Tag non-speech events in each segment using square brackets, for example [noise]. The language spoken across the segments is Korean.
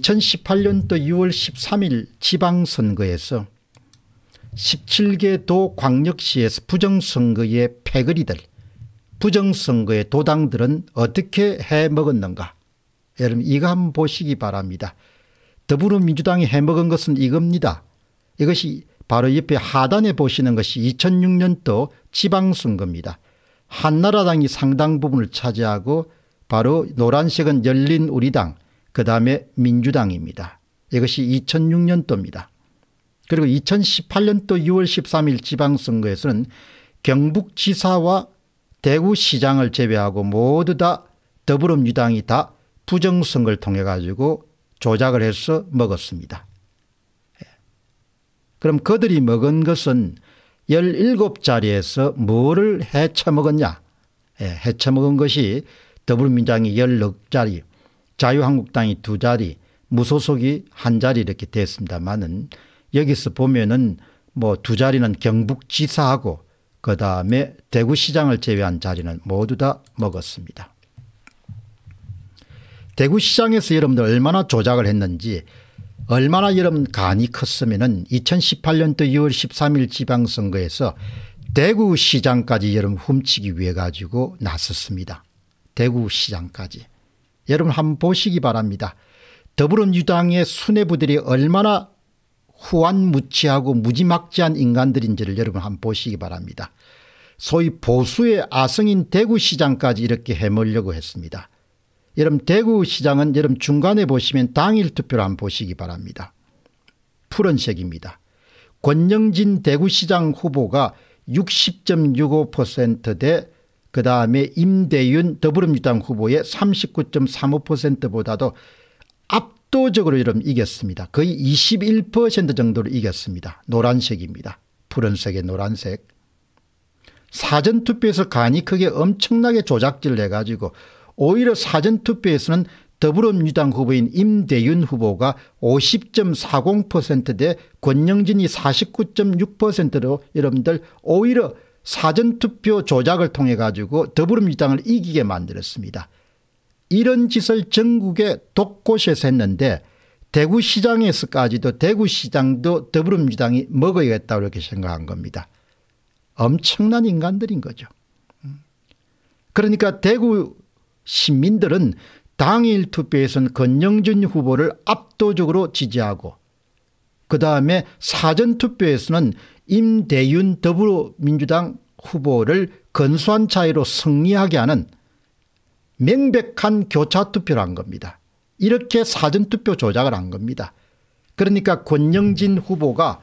2018년도 6월 13일 지방선거에서 17개 도 광역시에서 부정선거의 패거리들 부정선거의 도당들은 어떻게 해먹었는가 여러분 이거 한번 보시기 바랍니다. 더불어민주당이 해먹은 것은 이겁니다. 이것이 바로 옆에 하단에 보시는 것이 2006년도 지방선거입니다. 한나라당이 상당 부분을 차지하고 바로 노란색은 열린우리당 그 다음에 민주당입니다. 이것이 2006년도입니다. 그리고 2018년도 6월 13일 지방선거에서는 경북지사와 대구시장을 제외하고 모두 다 더불어민주당이 다 부정선거를 통해 가지고 조작을 해서 먹었습니다. 예. 그럼 그들이 먹은 것은 17자리에서 뭐를 해쳐먹었냐. 예, 해쳐먹은 것이 더불어민주당이 16자리 자유한국당이 두 자리 무소속이 한 자리 이렇게 됐습니다만은 여기서 보면은 뭐 두 자리는 경북지사하고 그 다음에 대구시장을 제외한 자리는 모두 다 먹었습니다. 대구시장에서 여러분들 얼마나 조작을 했는지 얼마나 여러분 간이 컸으면은 2018년도 2월 13일 지방선거에서 대구시장까지 여러분 훔치기 위해 가지고 나섰습니다. 대구시장까지. 여러분 한번 보시기 바랍니다. 더불어민주당의 수뇌부들이 얼마나 후안무치하고 무지막지한 인간들인지를 여러분 한 번 보시기 바랍니다. 소위 보수의 아성인 대구시장까지 이렇게 해먹으려고 했습니다. 여러분 대구시장은 여러분 중간에 보시면 당일 투표를 한 번 보시기 바랍니다. 푸른색입니다. 권영진 대구시장 후보가 60.65%대 그다음에 임대윤 더불어민주당 후보의 39.35%보다도 압도적으로 여러 이겼습니다. 거의 21% 정도로 이겼습니다. 노란색입니다. 푸른색의 노란색. 사전투표에서 간이 크게 엄청나게 조작질을 해가지고 오히려 사전투표에서는 더불어민주당 후보인 임대윤 후보가 50.40%대 권영진이 49.6%로 여러분들 오히려 사전투표 조작을 통해 가지고 더불어민주당을 이기게 만들었습니다. 이런 짓을 전국의 곳곳에서 했는데 대구시장에서까지도 대구시장도 더불어민주당이 먹어야겠다고 이렇게 생각한 겁니다. 엄청난 인간들인 거죠. 음. 그러니까 대구 시민들은 당일 투표에서는 영준 후보를 압도적으로 지지하고 그 다음에 사전투표에서는 임대윤 더불어민주당 후보를 건수한 차이로 승리하게 하는 명백한 교차투표를 한 겁니다. 이렇게 사전투표 조작을 한 겁니다. 그러니까 권영진 후보가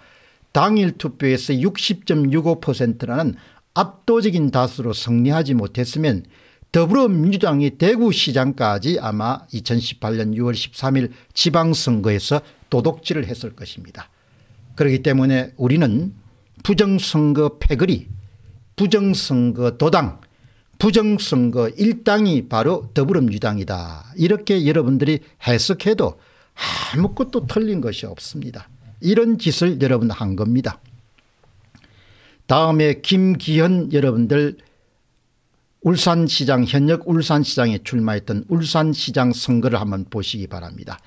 당일 투표에서 60.65%라는 압도적인 다수로 승리하지 못했으면 더불어민주당이 대구시장까지 아마 2018년 6월 13일 지방선거에서 도덕질을 했을 것입니다. 그렇기 때문에 우리는 부정선거 패거리 부정선거 도당 부정선거 일당이 바로 더불어민주당이다. 이렇게 여러분들이 해석해도 아무것도 틀린 것이 없습니다. 이런 짓을 여러분 한 겁니다. 다음에 김기현 여러분들 울산시장 현역 울산시장에 출마했던 울산시장 선거를 한번 보시기 바랍니다.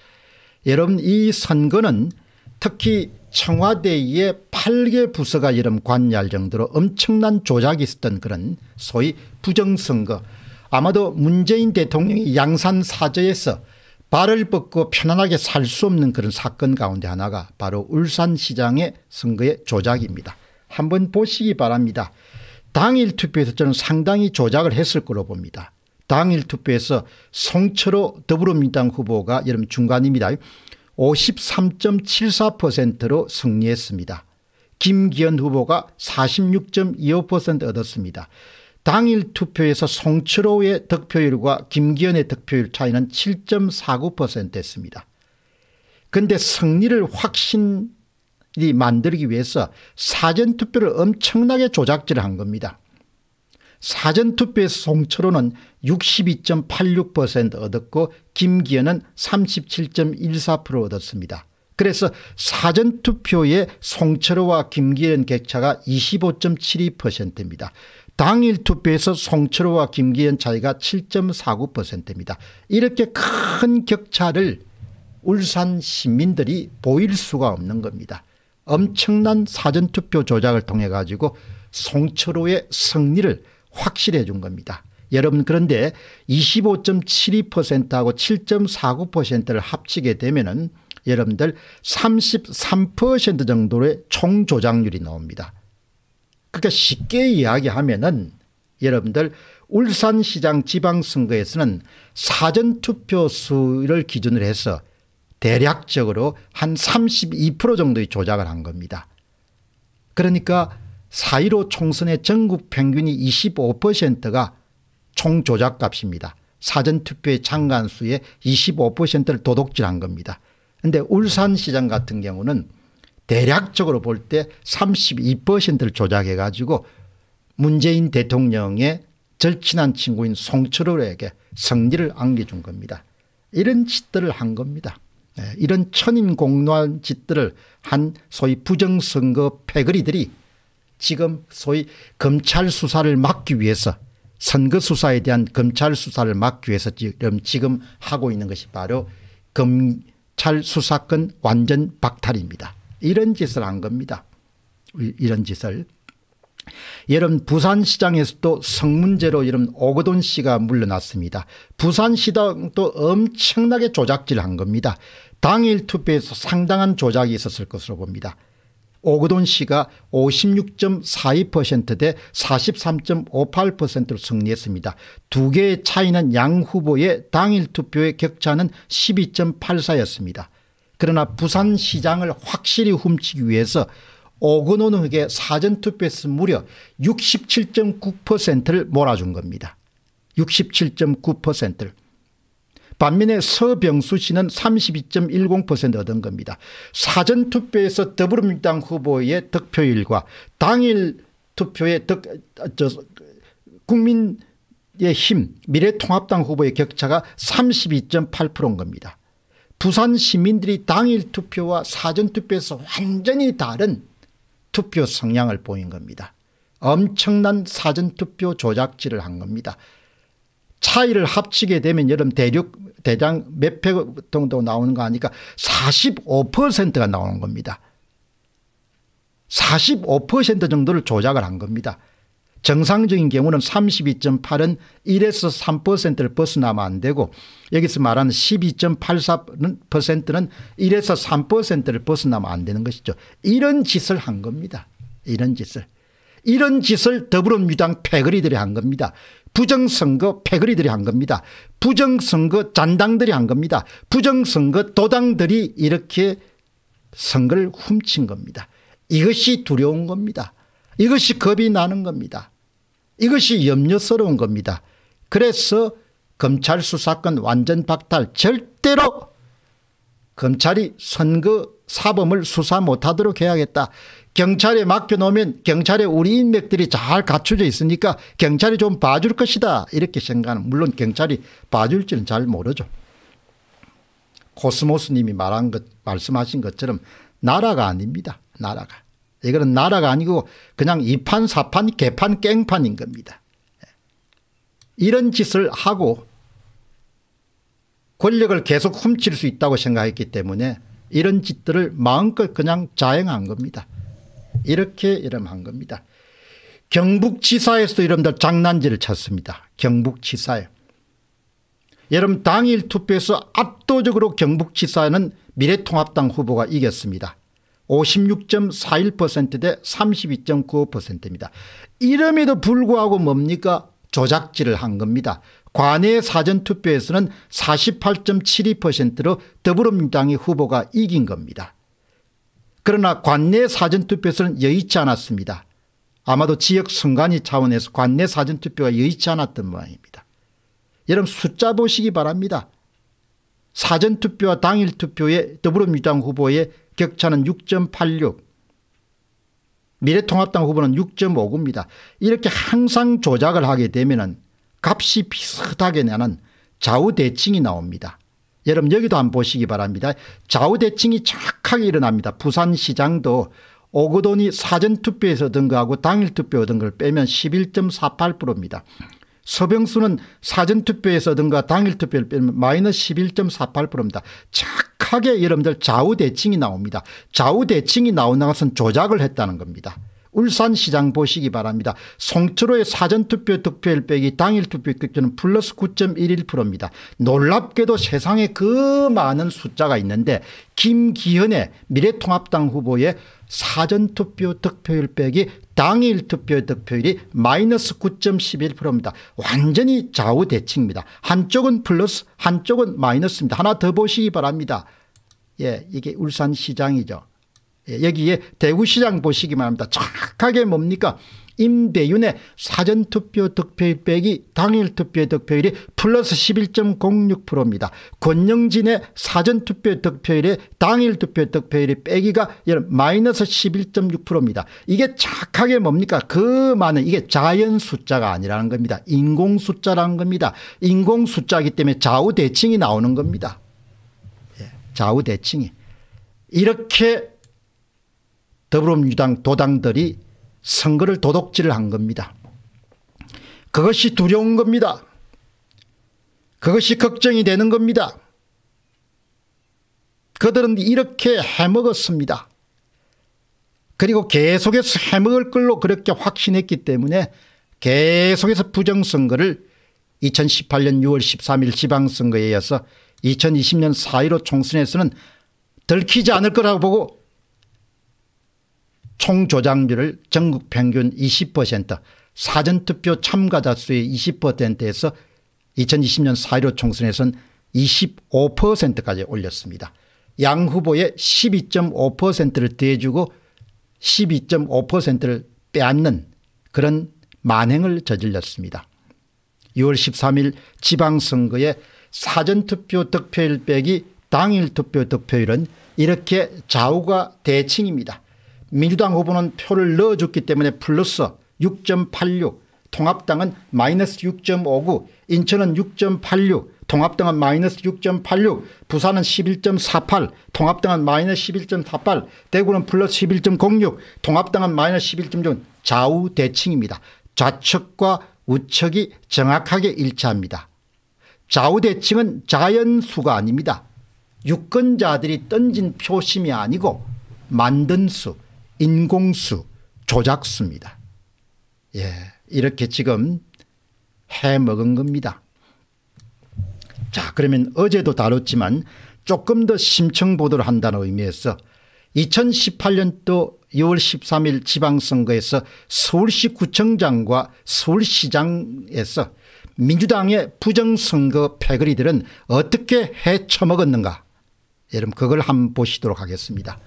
여러분 이 선거는 특히 청와대의 8개 부서가 이름 관여할 정도로 엄청난 조작이 있었던 그런 소위 부정선거 아마도 문재인 대통령이 양산 사저에서 발을 뻗고 편안하게 살 수 없는 그런 사건 가운데 하나가 바로 울산시장의 선거의 조작입니다. 한번 보시기 바랍니다. 당일 투표에서 저는 상당히 조작을 했을 거로 봅니다. 당일 투표에서 송철호 더불어민주당 후보가 여러분 중간입니다. 53.74%로 승리했습니다. 김기현 후보가 46.25% 얻었습니다. 당일 투표에서 송철호의 득표율과 김기현의 득표율 차이는 7.49%였습니다. 근데 승리를 확신이 만들기 위해서 사전투표를 엄청나게 조작질한 겁니다. 사전투표의 송철호는 62.86% 얻었고 김기현은 37.14% 얻었습니다. 그래서 사전투표에 송철호와 김기현 객차가 25.72%입니다. 당일 투표에서 송철호와 김기현 차이가 7.49%입니다. 이렇게 큰 격차를 울산 시민들이 보일 수가 없는 겁니다. 엄청난 사전투표 조작을 통해 가지고 송철호의 승리를 확실해 준 겁니다. 여러분 그런데 25.72%하고 7.49%를 합치게 되면은 여러분들 33% 정도의 총조작률이 나옵니다. 그러니까 쉽게 이야기하면은 여러분들 울산시장 지방선거에서는 사전투표 수를 기준으로 해서 대략적으로 한 32% 정도의 조작을 한 겁니다. 그러니까 4.15 총선의 전국 평균이 25%가 총조작값입니다. 사전투표의 창간수의 25%를 도둑질한 겁니다. 그런데 울산시장 같은 경우는 대략적으로 볼 때 32%를 조작해 가지고 문재인 대통령의 절친한 친구인 송철호에게 승리를 안겨준 겁니다. 이런 짓들을 한 겁니다. 네, 이런 천인공노한 짓들을 한 소위 부정선거 패거리들이 지금 소위 검찰 수사를 막기 위해서 선거 수사에 대한 검찰 수사를 막기 위해서 지금, 지금 하고 있는 것이 바로 검찰 수사권 완전 박탈입니다. 이런 짓을 한 겁니다. 이런 짓을. 여름 부산시장에서도 성문제로 이런 오거돈 씨가 물러났습니다. 부산시장도 엄청나게 조작질한 겁니다. 당일 투표에서 상당한 조작이 있었을 것으로 봅니다. 오그돈 씨가 56.42%대 43.58%로 승리했습니다. 두 개의 차이는 양 후보의 당일 투표의 격차는 12.84였습니다. 그러나 부산시장을 확실히 훔치기 위해서 오그노는에 사전투표에서 무려 67.9%를 몰아준 겁니다. 67.9%를. 반면에 서병수 씨는 32.10% 얻은 겁니다. 사전투표에서 더불어민주당 후보의 득표율과 당일 투표의 득, 어, 저, 국민의힘 미래통합당 후보의 격차가 32.8%인 겁니다. 부산 시민들이 당일 투표와 사전투표에서 완전히 다른 투표 성향을 보인 겁니다. 엄청난 사전투표 조작질을 한 겁니다. 차이를 합치게 되면 여름 대륙 대장 몇배 정도 나오는 거 아니까 45%가 나오는 겁니다. 45% 정도를 조작을 한 겁니다. 정상적인 경우는 32.8은 1에서 3%를 벗어나면 안 되고 여기서 말하는 12.84%는 1에서 3%를 벗어나면 안 되는 것이죠. 이런 짓을 한 겁니다. 이런 짓을. 이런 짓을 더불어민주당 패거리들이 한 겁니다. 부정선거 패거리들이 한 겁니다. 부정선거 잔당들이 한 겁니다. 부정선거 도당들이 이렇게 선거를 훔친 겁니다. 이것이 두려운 겁니다. 이것이 겁이 나는 겁니다. 이것이 염려스러운 겁니다. 그래서 검찰 수사권 완전 박탈 절대로 검찰이 선거 사범을 수사 못하도록 해야겠다. 경찰에 맡겨놓으면 경찰에 우리 인맥들이 잘 갖춰져 있으니까 경찰이 좀 봐줄 것이다 이렇게 생각하는 물론 경찰이 봐줄지는 잘 모르죠. 코스모스님이 말한 것 말씀하신 것처럼 나라가 아닙니다. 나라가. 이거는 나라가 아니고 그냥 이판 사판 개판 깽판인 겁니다. 이런 짓을 하고 권력을 계속 훔칠 수 있다고 생각했기 때문에 이런 짓들을 마음껏 그냥 자행한 겁니다. 이렇게 이름한 겁니다. 경북지사에서도 여러들 장난질을 찾습니다. 경북지사에. 여러분 당일 투표에서 압도적으로 경북지사는 미래통합당 후보가 이겼습니다. 56.41%대 32.95%입니다. 이름에도 불구하고 뭡니까? 조작질을 한 겁니다. 관내 사전투표에서는 48.72%로 더불어민당의 후보가 이긴 겁니다. 그러나 관내 사전투표에서는 여의치 않았습니다. 아마도 지역 선관위 차원에서 관내 사전투표가 여의치 않았던 모양입니다. 여러분 숫자 보시기 바랍니다. 사전투표와 당일투표의 더불어민주당 후보의 격차는 6.86 미래통합당 후보는 6.59입니다. 이렇게 항상 조작을 하게 되면 값이 비슷하게 나는 좌우대칭이 나옵니다. 여러분 여기도 한번 보시기 바랍니다. 좌우대칭이 착하게 일어납니다. 부산시장도 오그돈이 사전투표에서 등거하고 당일투표 얻은 걸 빼면 11.48%입니다. 서병수는 사전투표에서 등과 당일투표를 빼면 마이너스 11.48%입니다. 착하게 여러분들 좌우대칭이 나옵니다. 좌우대칭이 나오는 것은 조작을 했다는 겁니다. 울산시장 보시기 바랍니다. 송철호의 사전투표 득표율 빼기 당일 투표 득표는 플러스 9.11%입니다. 놀랍게도 세상에 그 많은 숫자가 있는데 김기현의 미래통합당 후보의 사전투표 득표율 빼기 당일 투표 득표율이 마이너스 9.11%입니다. 완전히 좌우대칭입니다. 한쪽은 플러스 한쪽은 마이너스입니다. 하나 더 보시기 바랍니다. 예, 이게 울산시장이죠. 예, 여기에 대구시장 보시기만 합니다. 정확하게 뭡니까? 임대윤의 사전투표 득표율 빼기 당일 투표 득표율이 플러스 11.06%입니다. 권영진의 사전투표 득표율에 당일 투표 득표율이 빼기가 마이너스 11.6%입니다. 이게 착하게 뭡니까? 그 많은 이게 자연 숫자가 아니라는 겁니다. 인공 숫자라는 겁니다. 인공 숫자이기 때문에 좌우대칭이 나오는 겁니다. 예, 좌우대칭이. 이렇게 더불어민주당 도당들이 선거를 도둑질한 겁니다. 그것이 두려운 겁니다. 그것이 걱정이 되는 겁니다. 그들은 이렇게 해먹었습니다. 그리고 계속해서 해먹을 걸로 그렇게 확신했기 때문에 계속해서 부정선거를 2018년 6월 13일 지방선거에 이어서 2020년 4.15 총선에서는 들키지 않을 거라고 보고 총조장률을 전국 평균 20% 사전투표 참가자 수의 20%에서 2020년 4.15 총선에선 25%까지 올렸습니다. 양 후보의 12.5%를 대주고 12.5%를 빼앗는 그런 만행을 저질렀습니다. 6월 13일 지방선거에 사전투표 득표율 빼기 당일 투표 득표율은 이렇게 좌우가 대칭입니다. 민주당 후보는 표를 넣어줬기 때문에 플러스 6.86 통합당은 마이너스 6.59 인천은 6.86 통합당은 마이너스 6.86 부산은 11.48 통합당은 마이너스 11.48 대구는 플러스 11.06 통합당은 마이너스 11.6 좌우 대칭입니다. 좌측과 우측이 정확하게 일치합니다. 좌우 대칭은 자연수가 아닙니다. 유권자들이 던진 표심이 아니고 만든 수 인공수, 조작수입니다. 예, 이렇게 지금 해 먹은 겁니다. 자, 그러면 어제도 다뤘지만 조금 더 심층 보도를 한다는 의미에서 2018년도 2월 13일 지방선거에서 서울시 구청장과 서울시장에서 민주당의 부정선거 패거리들은 어떻게 헤쳐먹었는가 여러분 그걸 한번 보시도록 하겠습니다.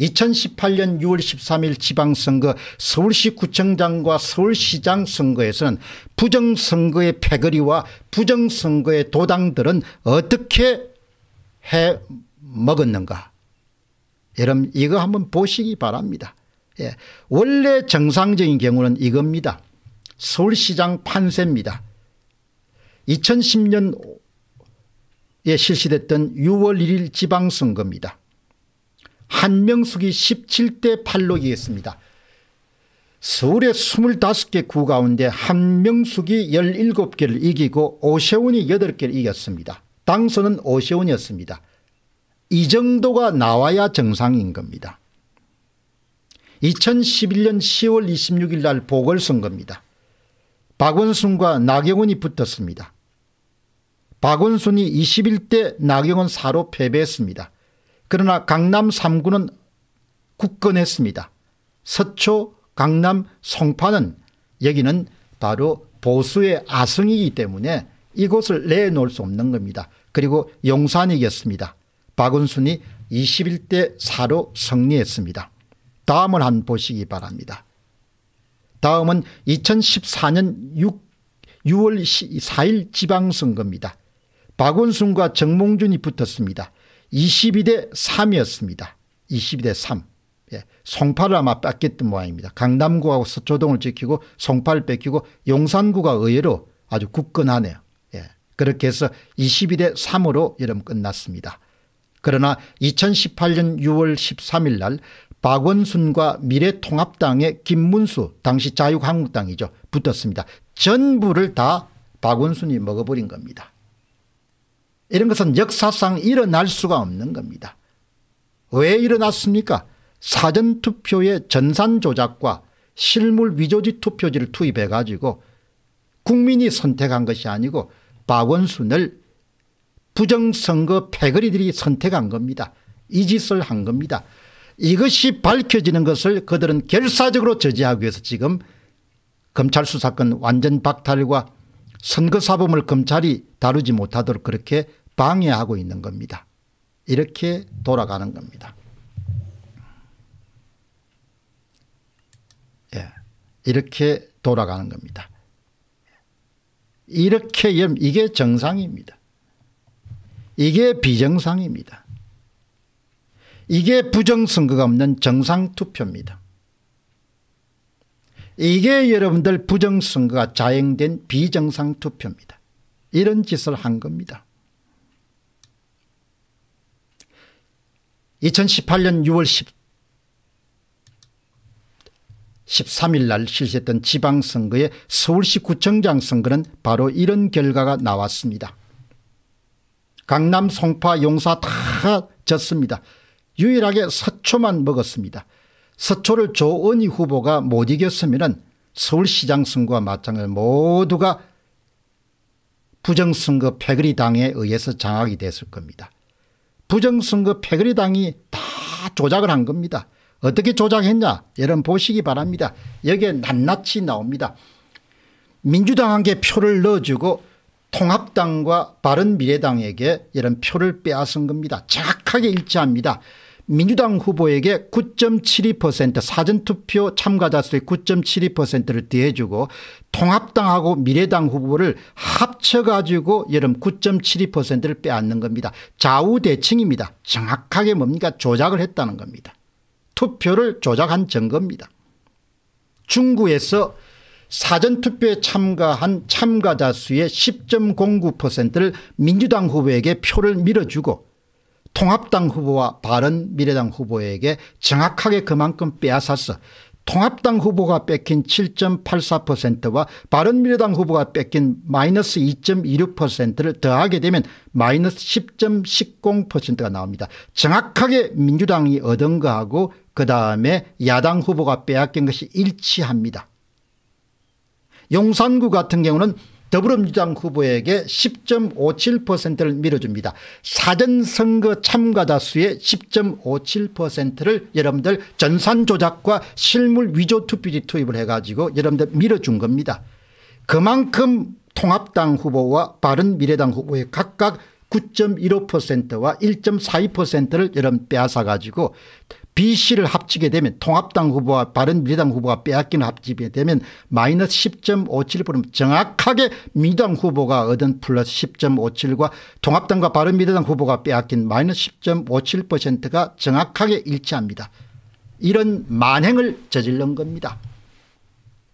2018년 6월 13일 지방선거 서울시 구청장과 서울시장 선거에서는 부정선거의 패거리와 부정선거의 도당들은 어떻게 해 먹었는가 여러분 이거 한번 보시기 바랍니다. 예. 원래 정상적인 경우는 이겁니다. 서울시장 판세입니다. 2010년 에 실시됐던 6월 1일 지방선거입니다. 한명숙이 17대 8로 이겼습니다. 서울의 25개 구 가운데 한명숙이 17개를 이기고 오세훈이 8개를 이겼습니다. 당선은 오세훈이었습니다. 이 정도가 나와야 정상인 겁니다. 2011년 10월 26일 날 보궐선거입니다. 박원순과 나경원이 붙었습니다. 박원순이 21대 나경원 4로 패배했습니다. 그러나 강남 3구는 굳건했습니다. 서초, 강남, 송파는 여기는 바로 보수의 아성이기 때문에 이곳을 내놓을 수 없는 겁니다. 그리고 용산이겠습니다. 박은순이 21대 4로 승리했습니다. 다음을 한 보시기 바랍니다. 다음은 2014년 6, 6월 4일 지방선거입니다. 박원순과 정몽준이 붙었습니다. 22대 3이었습니다. 22대 3. 예. 송파를 아마 뺏겼던 모양입니다. 강남구하고 서초동을 지키고 송파를 뺏기고 용산구가 의외로 아주 굳건하네요. 예. 그렇게 해서 22대 3으로 여러분 끝났습니다. 그러나 2018년 6월 13일 날 박원순과 미래통합당의 김문수 당시 자유한국당이죠. 붙었습니다. 전부를 다 박원순이 먹어버린 겁니다. 이런 것은 역사상 일어날 수가 없는 겁니다. 왜 일어났습니까? 사전투표에 전산 조작과 실물 위조지 투표지를 투입해 가지고 국민이 선택한 것이 아니고 박원순을 부정선거 패거리들이 선택한 겁니다. 이 짓을 한 겁니다. 이것이 밝혀지는 것을 그들은 결사적으로 저지하기 위해서 지금 검찰 수사권 완전 박탈과 선거사범을 검찰이 다루지 못하도록 그렇게 방해하고 있는 겁니다. 이렇게 돌아가는 겁니다. 예. 이렇게 돌아가는 겁니다. 이렇게 이게 정상입니다. 이게 비정상입니다. 이게 부정선거가 없는 정상투표입니다. 이게 여러분들 부정선거가 자행된 비정상투표입니다. 이런 짓을 한 겁니다. 2018년 6월 10, 13일 날 실시했던 지방선거의 서울시 구청장 선거는 바로 이런 결과가 나왔습니다. 강남 송파 용사 다 졌습니다. 유일하게 서초만 먹었습니다. 서초를 조은희 후보가 못 이겼으면 서울시장 선거와 마찬가지 모두가 부정선거 패거리 당에 의해서 장악이 됐을 겁니다. 부정선거 패거리당이 다 조작을 한 겁니다. 어떻게 조작했냐 여러분 보시기 바랍니다. 여기에 낱낱이 나옵니다. 민주당한테 표를 넣어주고 통합당과 바른미래당에게 이런 표를 빼앗은 겁니다. 정확하게 일치합니다. 민주당 후보에게 9.72% 사전투표 참가자 수의 9.72%를 더해주고 통합당하고 미래당 후보를 합쳐가지고 여름 9.72%를 빼앗는 겁니다. 좌우대칭입니다. 정확하게 뭡니까 조작을 했다는 겁니다. 투표를 조작한 증거입니다. 중구에서 사전투표에 참가한 참가자 수의 10.09%를 민주당 후보에게 표를 밀어주고 통합당 후보와 바른미래당 후보에게 정확하게 그만큼 빼앗았어. 통합당 후보가 뺏긴 7.84%와 바른미래당 후보가 뺏긴 마이너스 2.26%를 더하게 되면 마이너스 10.10%가 나옵니다. 정확하게 민주당이 얻은 거하고 그 다음에 야당 후보가 빼앗긴 것이 일치합니다. 용산구 같은 경우는 더불어민주당 후보에게 10.57%를 밀어줍니다. 사전선거 참가자수의 10.57%를 여러분들 전산조작과 실물 위조 투표지 투입을 해가지고 여러분들 밀어준 겁니다. 그만큼 통합당 후보와 바른미래당 후보의 각각 9.15%와 1.42%를 여러분 빼앗아가지고 B, C를 합치게 되면 통합당 후보와 바른미래당 후보가 빼앗기는 합집이 되면 마이너스 10.57% 정확하게 미당 후보가 얻은 플러스 10.57과 통합당과 바른미래당 후보가 빼앗긴 마이너스 10.57%가 정확하게 일치합니다. 이런 만행을 저질른 겁니다.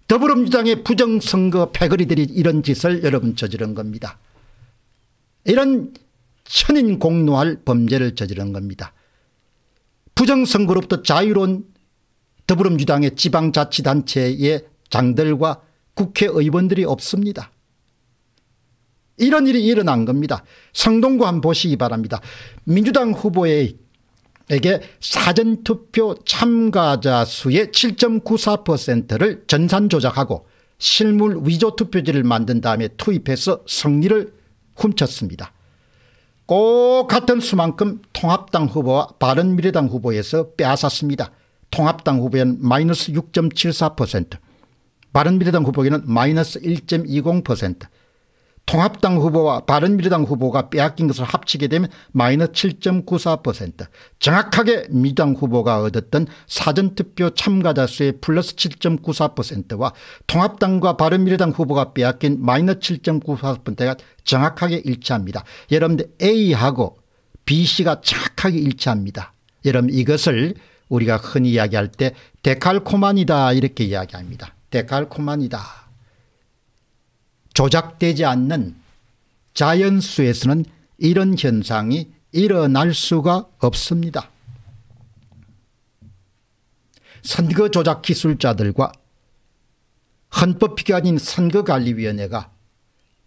더불어민주당의 부정선거 패거리들이 이런 짓을 여러분 저지른 겁니다. 이런 천인공노할 범죄를 저지른 겁니다. 부정선거로부터 자유로운 더불어민주당의 지방자치단체의 장들과 국회의원들이 없습니다. 이런 일이 일어난 겁니다. 성동구 한번 보시기 바랍니다. 민주당 후보에게 사전투표 참가자 수의 7.94%를 전산조작하고 실물 위조투표지를 만든 다음에 투입해서 성리를 훔쳤습니다. 꼭 같은 수만큼 통합당 후보와 바른미래당 후보에서 빼앗았습니다. 통합당 후보에는 마이너스 6.74% 바른미래당 후보에는 마이너스 1.20% 통합당 후보와 바른미래당 후보가 빼앗긴 것을 합치게 되면 마이너스 7.94% 정확하게 미당 후보가 얻었던 사전투표 참가자 수의 플러스 7.94%와 통합당과 바른미래당 후보가 빼앗긴 마이너스 7.94%가 정확하게 일치합니다. 여러분들 A하고 B씨가 정확하게 일치합니다. 여러분 이것을 우리가 흔히 이야기할 때 데칼코만이다 이렇게 이야기합니다. 데칼코만이다. 조작되지 않는 자연수에서는 이런 현상이 일어날 수가 없습니다. 선거 조작 기술자들과 헌법기관인 선거관리위원회가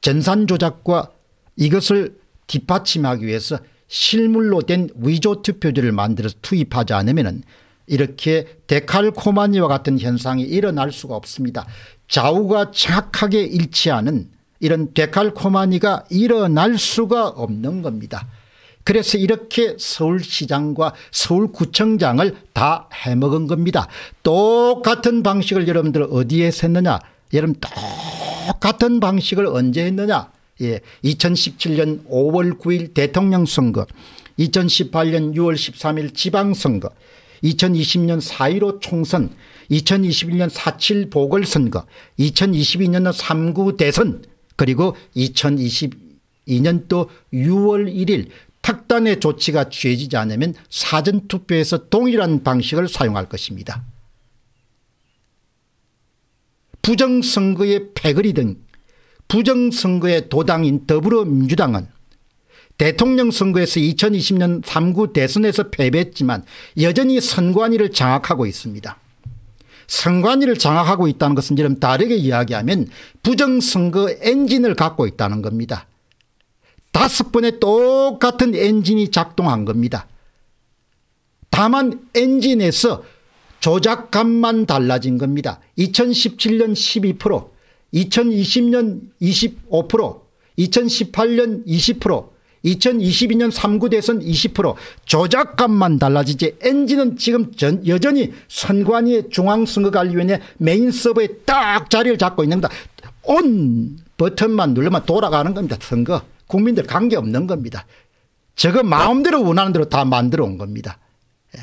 전산 조작과 이것을 뒷받침하기 위해서 실물로 된 위조 투표지를 만들어서 투입하지 않으면 이렇게 데칼코마니와 같은 현상이 일어날 수가 없습니다. 좌우가 정확하게 일치하는 이런 데칼코마니가 일어날 수가 없는 겁니다. 그래서 이렇게 서울시장과 서울구청장을 다 해먹은 겁니다. 똑같은 방식을 여러분들 어디에 했느냐 여러분 똑같은 방식을 언제 했느냐 예, 2017년 5월 9일 대통령 선거 2018년 6월 13일 지방선거 2020년 4.15 총선, 2021년 4.7 보궐선거, 2022년 3구 대선, 그리고 2022년 또 6월 1일 특단의 조치가 취해지지 않으면 사전투표에서 동일한 방식을 사용할 것입니다. 부정선거의 패거리 등 부정선거의 도당인 더불어민주당은 대통령 선거에서 2020년 3구 대선에서 패배했지만 여전히 선관위를 장악하고 있습니다. 선관위를 장악하고 있다는 것은 이름 다르게 이야기하면 부정선거 엔진을 갖고 있다는 겁니다. 다섯 번의 똑같은 엔진이 작동한 겁니다. 다만 엔진에서 조작감만 달라진 겁니다. 2017년 12%, 2020년 25%, 2018년 20%, 2022년 3구 대선 20% 조작감만 달라지지 엔진은 지금 전, 여전히 선관위의 중앙선거관리위원회 메인 서버에 딱 자리를 잡고 있는 겁니다. 온 버튼만 누르면 돌아가는 겁니다. 선거. 국민들 관계없는 겁니다. 저거 마음대로 원하는 대로 다 만들어 온 겁니다. 예.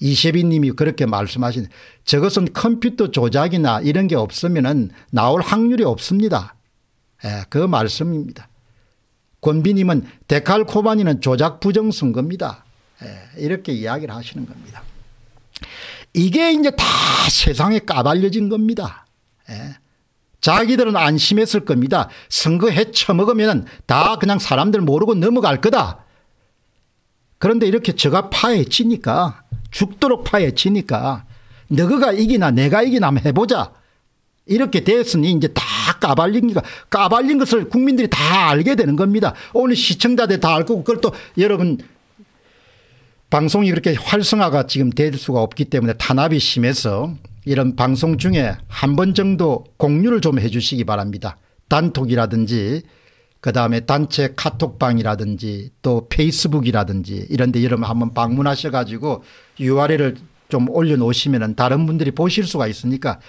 이세빈님이 그렇게 말씀하신 저것은 컴퓨터 조작이나 이런 게 없으면 나올 확률이 없습니다. 예, 그 말씀입니다. 권비님은 데칼코바니는 조작 부정 선거입니다. 예, 이렇게 이야기를 하시는 겁니다. 이게 이제 다 세상에 까발려진 겁니다. 예. 자기들은 안심했을 겁니다. 선거 해쳐먹으면 다 그냥 사람들 모르고 넘어갈 거다. 그런데 이렇게 저가 파헤치니까 죽도록 파헤치니까 너가 이기나 내가 이기나 해보자. 이렇게 됐으니 이제 다 까발린 거 까발린 것을 국민들이 다 알게 되는 겁니다. 오늘 시청자들 다 알고 그걸 또 여러분 방송이 그렇게 활성화가 지금 될 수가 없기 때문에 탄압이 심해서 이런 방송 중에 한 번 정도 공유를 좀 해 주시기 바랍니다. 단톡이라든지 그다음에 단체 카톡방이라든지 또 페이스북이라든지 이런 데 여러분 한번 방문하셔 가지고 URL을 좀 올려 놓으시면 다른 분들이 보실 수가 있으니까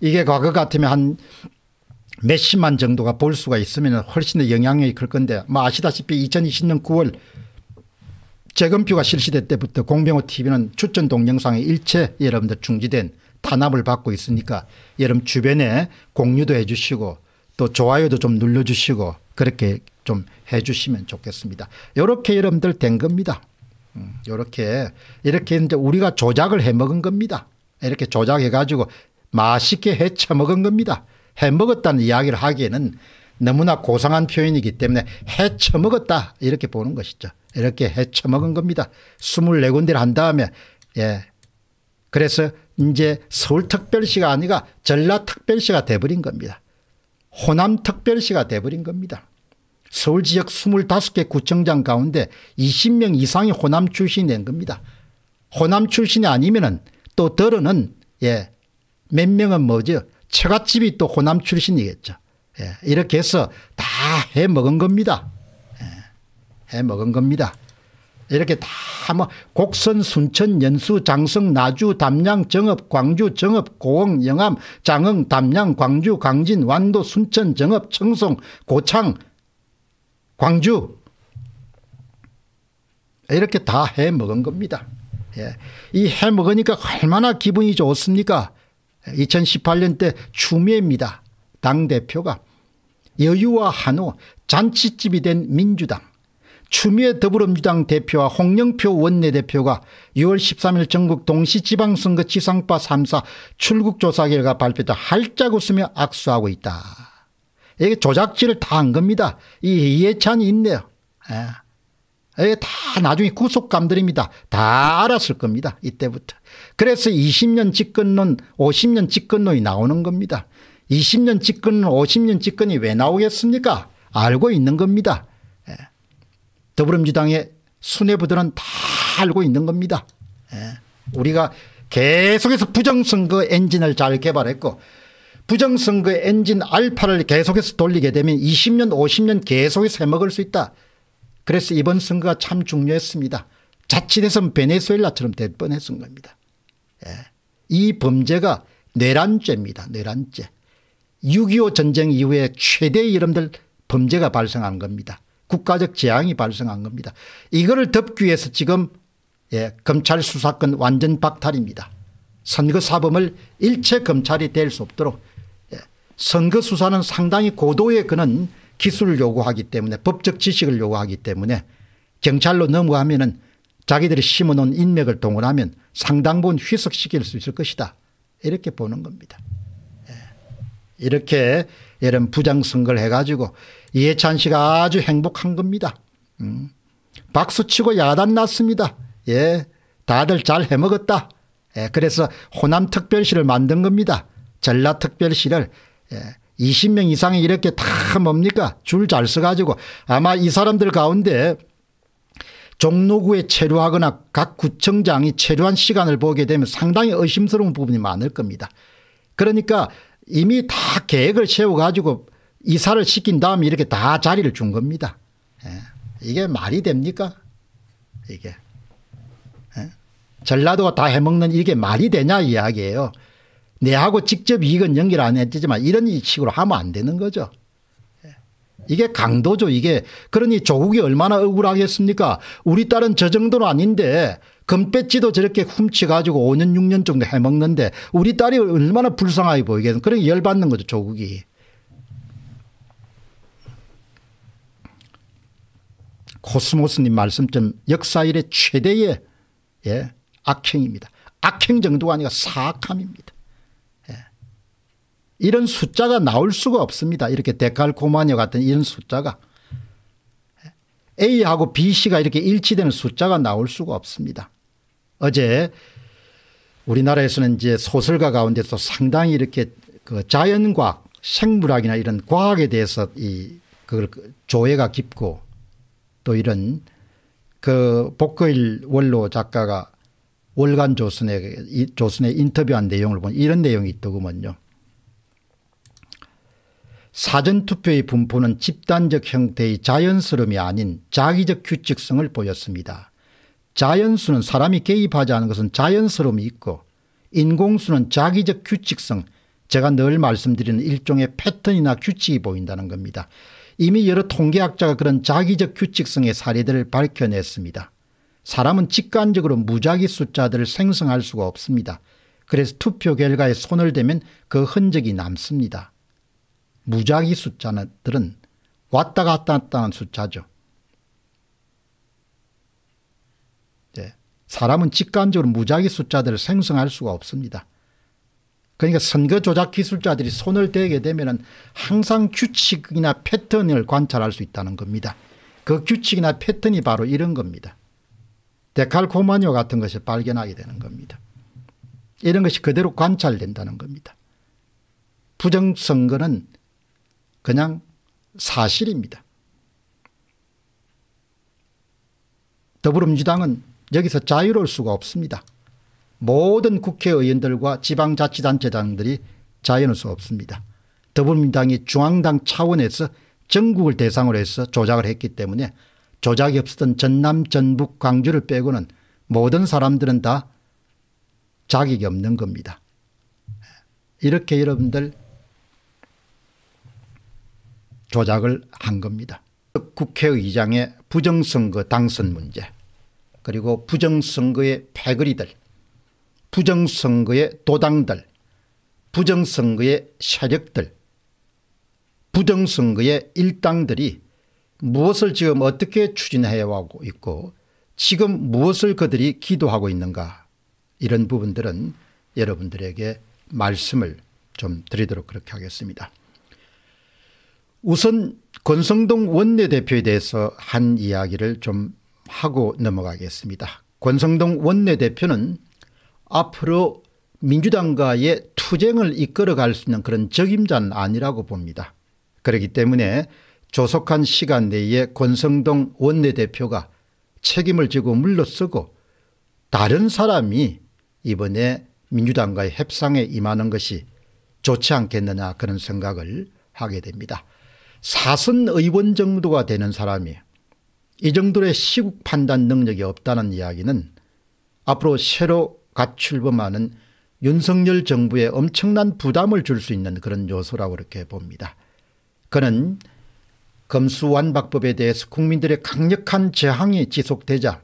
이게 과거 같으면 한 몇십만 정도가 볼 수가 있으면 훨씬 더 영향력이 클 건데 뭐 아시다시피 2020년 9월 재검표가 실시될 때부터 공병호 TV는 추천 동영상이 일체 여러분들 중지된 탄압을 받고 있으니까 여러분 주변에 공유도 해 주시고 또 좋아요도 좀 눌러 주시고 그렇게 좀 해 주시면 좋겠습니다. 이렇게 여러분들 된 겁니다. 이렇게 음, 이렇게 이제 우리가 조작을 해 먹은 겁니다. 이렇게 조작해 가지고 맛있게 해쳐먹은 겁니다. 해먹었다는 이야기를 하기에는 너무나 고상한 표현이기 때문에 해쳐먹었다 이렇게 보는 것이죠. 이렇게 해쳐먹은 겁니다. 24군데를 한 다음에 예 그래서 이제 서울특별시가 아니라 전라특별시가 돼버린 겁니다. 호남특별시가 돼버린 겁니다. 서울 지역 25개 구청장 가운데 20명 이상이 호남 출신이 된 겁니다. 호남 출신이 아니면 은또 더러는예 몇 명은 뭐죠? 처갓집이 또 호남 출신이겠죠. 예, 이렇게 해서 다 해 먹은 겁니다. 예, 해 먹은 겁니다. 이렇게 다 뭐 곡선, 순천, 연수, 장성, 나주, 담양, 정읍, 광주, 정읍, 고흥, 영암, 장흥, 담양, 광주, 광진 완도, 순천, 정읍, 청송, 고창, 광주 이렇게 다 해 먹은 겁니다. 예, 이 해 먹으니까 얼마나 기분이 좋습니까? 2018년 때 추미애입니다. 당대표가 여유와 한우 잔치집이 된 민주당 추미애 더불어민주당 대표와 홍영표 원내대표가 6월 13일 전국 동시지방선거 지상파 3사 출국조사 결과 발표다 할짝 웃으며 악수하고 있다. 이게 조작질을 다 한 겁니다. 이이찬이 있네요. 예. 예, 다 나중에 구속감들입니다. 다 알았을 겁니다. 이때부터. 그래서 20년 집권론 50년 집권론이 나오는 겁니다. 20년 집권론 50년 집권이 왜 나오겠습니까 알고 있는 겁니다. 예. 더불어민주당의 순뇌부들은 다 알고 있는 겁니다. 예. 우리가 계속해서 부정선거 엔진을 잘 개발했고 부정선거 엔진 알파를 계속해서 돌리게 되면 20년 50년 계속해서 해먹을 수 있다. 그래서 이번 선거가 참 중요했습니다. 자칫해서 베네수엘라처럼 될 뻔했은 겁니다. 예. 이 범죄가 내란죄입니다. 내란죄. 6.25 전쟁 이후에 최대의 여러분들 범죄가 발생한 겁니다. 국가적 재앙이 발생한 겁니다. 이거를 덮기 위해서 지금 예, 검찰 수사권 완전 박탈입니다. 선거사범을 일체 검찰이 될 수 없도록 예, 선거수사는 상당히 고도의 그는 기술을 요구하기 때문에 법적 지식을 요구하기 때문에 경찰로 넘어가면 은 자기들이 심어놓은 인맥을 동원하면 상당 부분 휘석시킬 수 있을 것이다. 이렇게 보는 겁니다. 예. 이렇게 이런 부장선거를 해가지고 이해찬 씨가 아주 행복한 겁니다. 음. 박수치고 야단 났습니다. 예, 다들 잘 해먹었다. 예, 그래서 호남특별시를 만든 겁니다. 전라특별시를 예, 20명 이상이 이렇게 다 뭡니까 줄 잘써가지고 아마 이 사람들 가운데 종로구에 체류하거나 각 구청장이 체류한 시간을 보게 되면 상당히 의심스러운 부분이 많을 겁니다. 그러니까 이미 다 계획을 세워가지고 이사를 시킨 다음에 이렇게 다 자리를 준 겁니다. 예. 이게 말이 됩니까? 이게. 예. 전라도가 다 해먹는 이게 말이 되냐 이야기예요. 내하고 직접 이익은 연결 안 했지만 이런 식으로 하면 안 되는 거죠. 예. 이게 강도죠. 이게 그러니 조국이 얼마나 억울하겠습니까. 우리 딸은 저 정도는 아닌데 금배지도 저렇게 훔쳐가지고 5년 6년 정도 해먹는데 우리 딸이 얼마나 불쌍하게 보이겠는 그런 열받는 거죠. 조국이. 코스모스님 말씀처럼 역사 일의 최대의 예, 악행입니다. 악행 정도가 아니라 사악함입니다. 이런 숫자가 나올 수가 없습니다. 이렇게 데칼코마니 같은 이런 숫자가 A하고 B씨가 이렇게 일치되는 숫자가 나올 수가 없습니다. 어제 우리나라에서는 이제 소설가 가운데서 상당히 이렇게 그 자연과학, 생물학이나 이런 과학에 대해서 이 그걸 그 조예가 깊고 또 이런 그 복거일 원로 작가가 월간 조선의 조선의 인터뷰한 내용을 보면 이런 내용이 있더구먼요. 사전투표의 분포는 집단적 형태의 자연스러움이 아닌 자기적 규칙성을 보였습니다. 자연수는 사람이 개입하지 않은 것은 자연스러움이 있고 인공수는 자기적 규칙성 제가 늘 말씀드리는 일종의 패턴이나 규칙이 보인다는 겁니다. 이미 여러 통계학자가 그런 자기적 규칙성의 사례들을 밝혀냈습니다. 사람은 직관적으로 무작위 숫자들을 생성할 수가 없습니다. 그래서 투표 결과에 손을 대면 그 흔적이 남습니다. 무작위 숫자들은 왔다 갔다 했다는 숫자죠. 네. 사람은 직관적으로 무작위 숫자들을 생성할 수가 없습니다. 그러니까 선거 조작 기술자들이 손을 대게 되면 항상 규칙이나 패턴을 관찰할 수 있다는 겁니다. 그 규칙이나 패턴이 바로 이런 겁니다. 데칼코마니오 같은 것을 발견하게 되는 겁니다. 이런 것이 그대로 관찰된다는 겁니다. 부정선거는 그냥 사실입니다. 더불어민주당은 여기서 자유로울 수가 없습니다. 모든 국회의원들과 지방자치단체장들이 자유로울 수 없습니다. 더불어민주당이 중앙당 차원에서 전국을 대상으로 해서 조작을 했기 때문에 조작이 없었던 전남 전북 광주를 빼고는 모든 사람들은 다 자격이 없는 겁니다. 이렇게 여러분들 조작을 한 겁니다. 국회의장의 부정선거 당선 문제 그리고 부정선거의 패거리들 부정선거의 도당들 부정선거의 세력들 부정선거의 일당들이 무엇을 지금 어떻게 추진해 오고 있고 지금 무엇을 그들이 기도하고 있는가 이런 부분들은 여러분들에게 말씀을 좀 드리도록 그렇게 하겠습니다. 우선 권성동 원내대표에 대해서 한 이야기를 좀 하고 넘어가겠습니다. 권성동 원내대표는 앞으로 민주당과의 투쟁을 이끌어갈 수 있는 그런 적임자는 아니라고 봅니다. 그렇기 때문에 조속한 시간 내에 권성동 원내대표가 책임을 지고 물러서고 다른 사람이 이번에 민주당과의 협상에 임하는 것이 좋지 않겠느냐 그런 생각을 하게 됩니다. 사선 의원 정도가 되는 사람이 이 정도의 시국 판단 능력이 없다는 이야기는 앞으로 새로 갓 출범하는 윤석열 정부에 엄청난 부담을 줄 수 있는 그런 요소라고 이렇게 봅니다. 그는 검수완박법에 대해서 국민들의 강력한 저항이 지속되자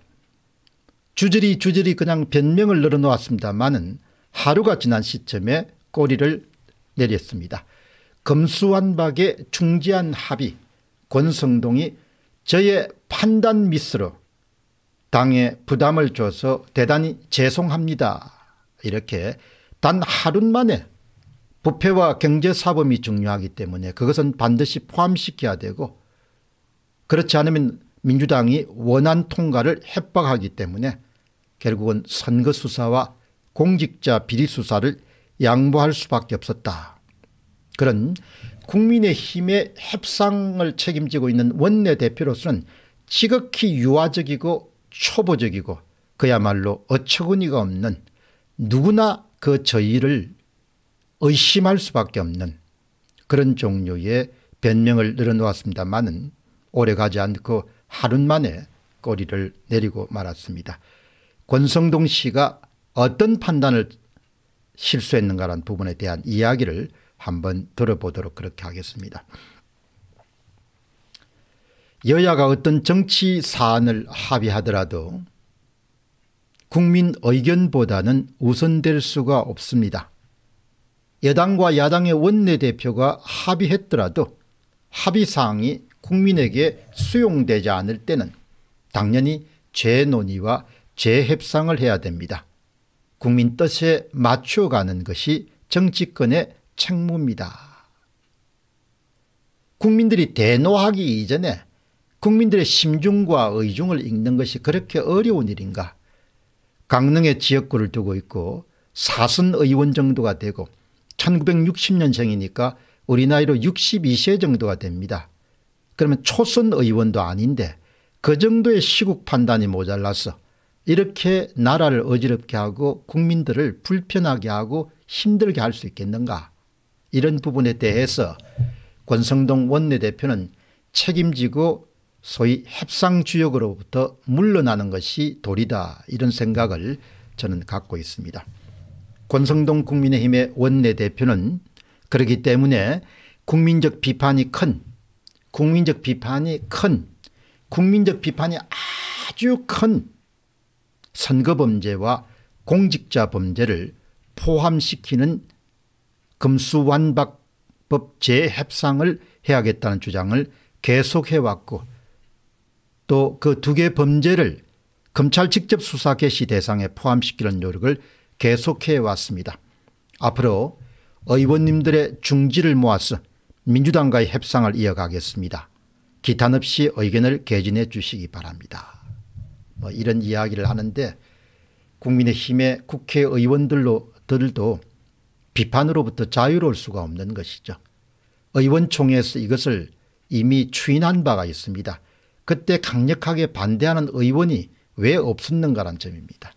주저리 주저리 그냥 변명을 늘어놓았습니다만은 하루가 지난 시점에 꼬리를 내렸습니다. 검수완박의 중재한 합의 권성동이 저의 판단 미스로 당에 부담을 줘서 대단히 죄송합니다. 이렇게 단 하루 만에 부패와 경제사범이 중요하기 때문에 그것은 반드시 포함시켜야 되고 그렇지 않으면 민주당이 원안 통과를 협박하기 때문에 결국은 선거수사와 공직자 비리수사를 양보할 수밖에 없었다. 그런 국민의힘의 협상을 책임지고 있는 원내대표로서는 지극히 유화적이고 초보적이고 그야말로 어처구니가 없는 누구나 그 저희를 의심할 수밖에 없는 그런 종류의 변명을 늘어놓았습니다만은 오래가지 않고 하루 만에 꼬리를 내리고 말았습니다. 권성동 씨가 어떤 판단을 실수했는가라는 부분에 대한 이야기를 한번 들어보도록 그렇게 하겠습니다. 여야가 어떤 정치 사안을 합의하더라도 국민 의견보다는 우선될 수가 없습니다. 여당과 야당의 원내대표가 합의했더라도 합의사항이 국민에게 수용되지 않을 때는 당연히 재논의와 재협상을 해야 됩니다. 국민 뜻에 맞춰가는 것이 정치권의 책무입니다. 국민들이 대노하기 이전에 국민들의 심중과 의중을 읽는 것이 그렇게 어려운 일인가. 강릉의 지역구를 두고 있고 사선 의원 정도가 되고 1960년생이니까 우리 나이로 62세 정도가 됩니다. 그러면 초선 의원도 아닌데 그 정도의 시국 판단이 모자라서 이렇게 나라를 어지럽게 하고 국민들을 불편하게 하고 힘들게 할 수 있겠는가. 이런 부분에 대해서 권성동 원내대표는 책임지고 소위 협상주역으로부터 물러나는 것이 도리다 이런 생각을 저는 갖고 있습니다. 권성동 국민의힘의 원내대표는 그렇기 때문에 국민적 비판이 큰 국민적 비판이 큰 국민적 비판이 아주 큰 선거범죄와 공직자 범죄를 포함시키는 금수완박법 재협상을 해야겠다는 주장을 계속해왔고 또 그 두 개 범죄를 검찰 직접 수사 개시 대상에 포함시키는 노력을 계속해왔습니다. 앞으로 의원님들의 중지를 모아서 민주당과의 협상을 이어가겠습니다. 기탄 없이 의견을 개진해 주시기 바랍니다. 뭐 이런 이야기를 하는데 국민의힘의 국회의원들도 비판으로부터 자유로울 수가 없는 것이죠. 의원총회에서 이것을 이미 추인한 바가 있습니다. 그때 강력하게 반대하는 의원이 왜 없었는가란 점입니다.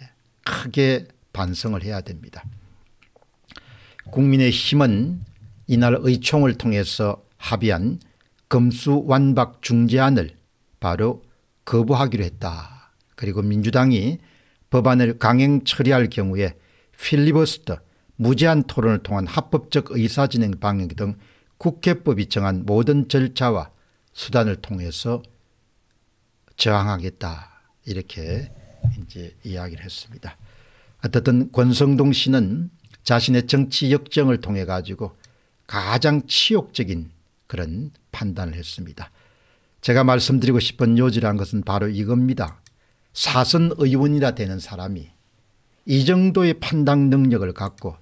예, 크게 반성을 해야 됩니다. 국민의힘은 이날 의총을 통해서 합의한 금수완박 중재안을 바로 거부하기로 했다. 그리고 민주당이 법안을 강행 처리할 경우에 필리버스터 무제한 토론을 통한 합법적 의사진행 방역 등 국회법이 정한 모든 절차와 수단을 통해서 저항하겠다 이렇게 이제 이야기를 했습니다. 어쨌든 권성동 씨는 자신의 정치 역정을 통해 가지고 가장 치욕적인 그런 판단을 했습니다. 제가 말씀드리고 싶은 요지란 것은 바로 이겁니다. 사선 의원이라 되는 사람이 이 정도의 판단 능력을 갖고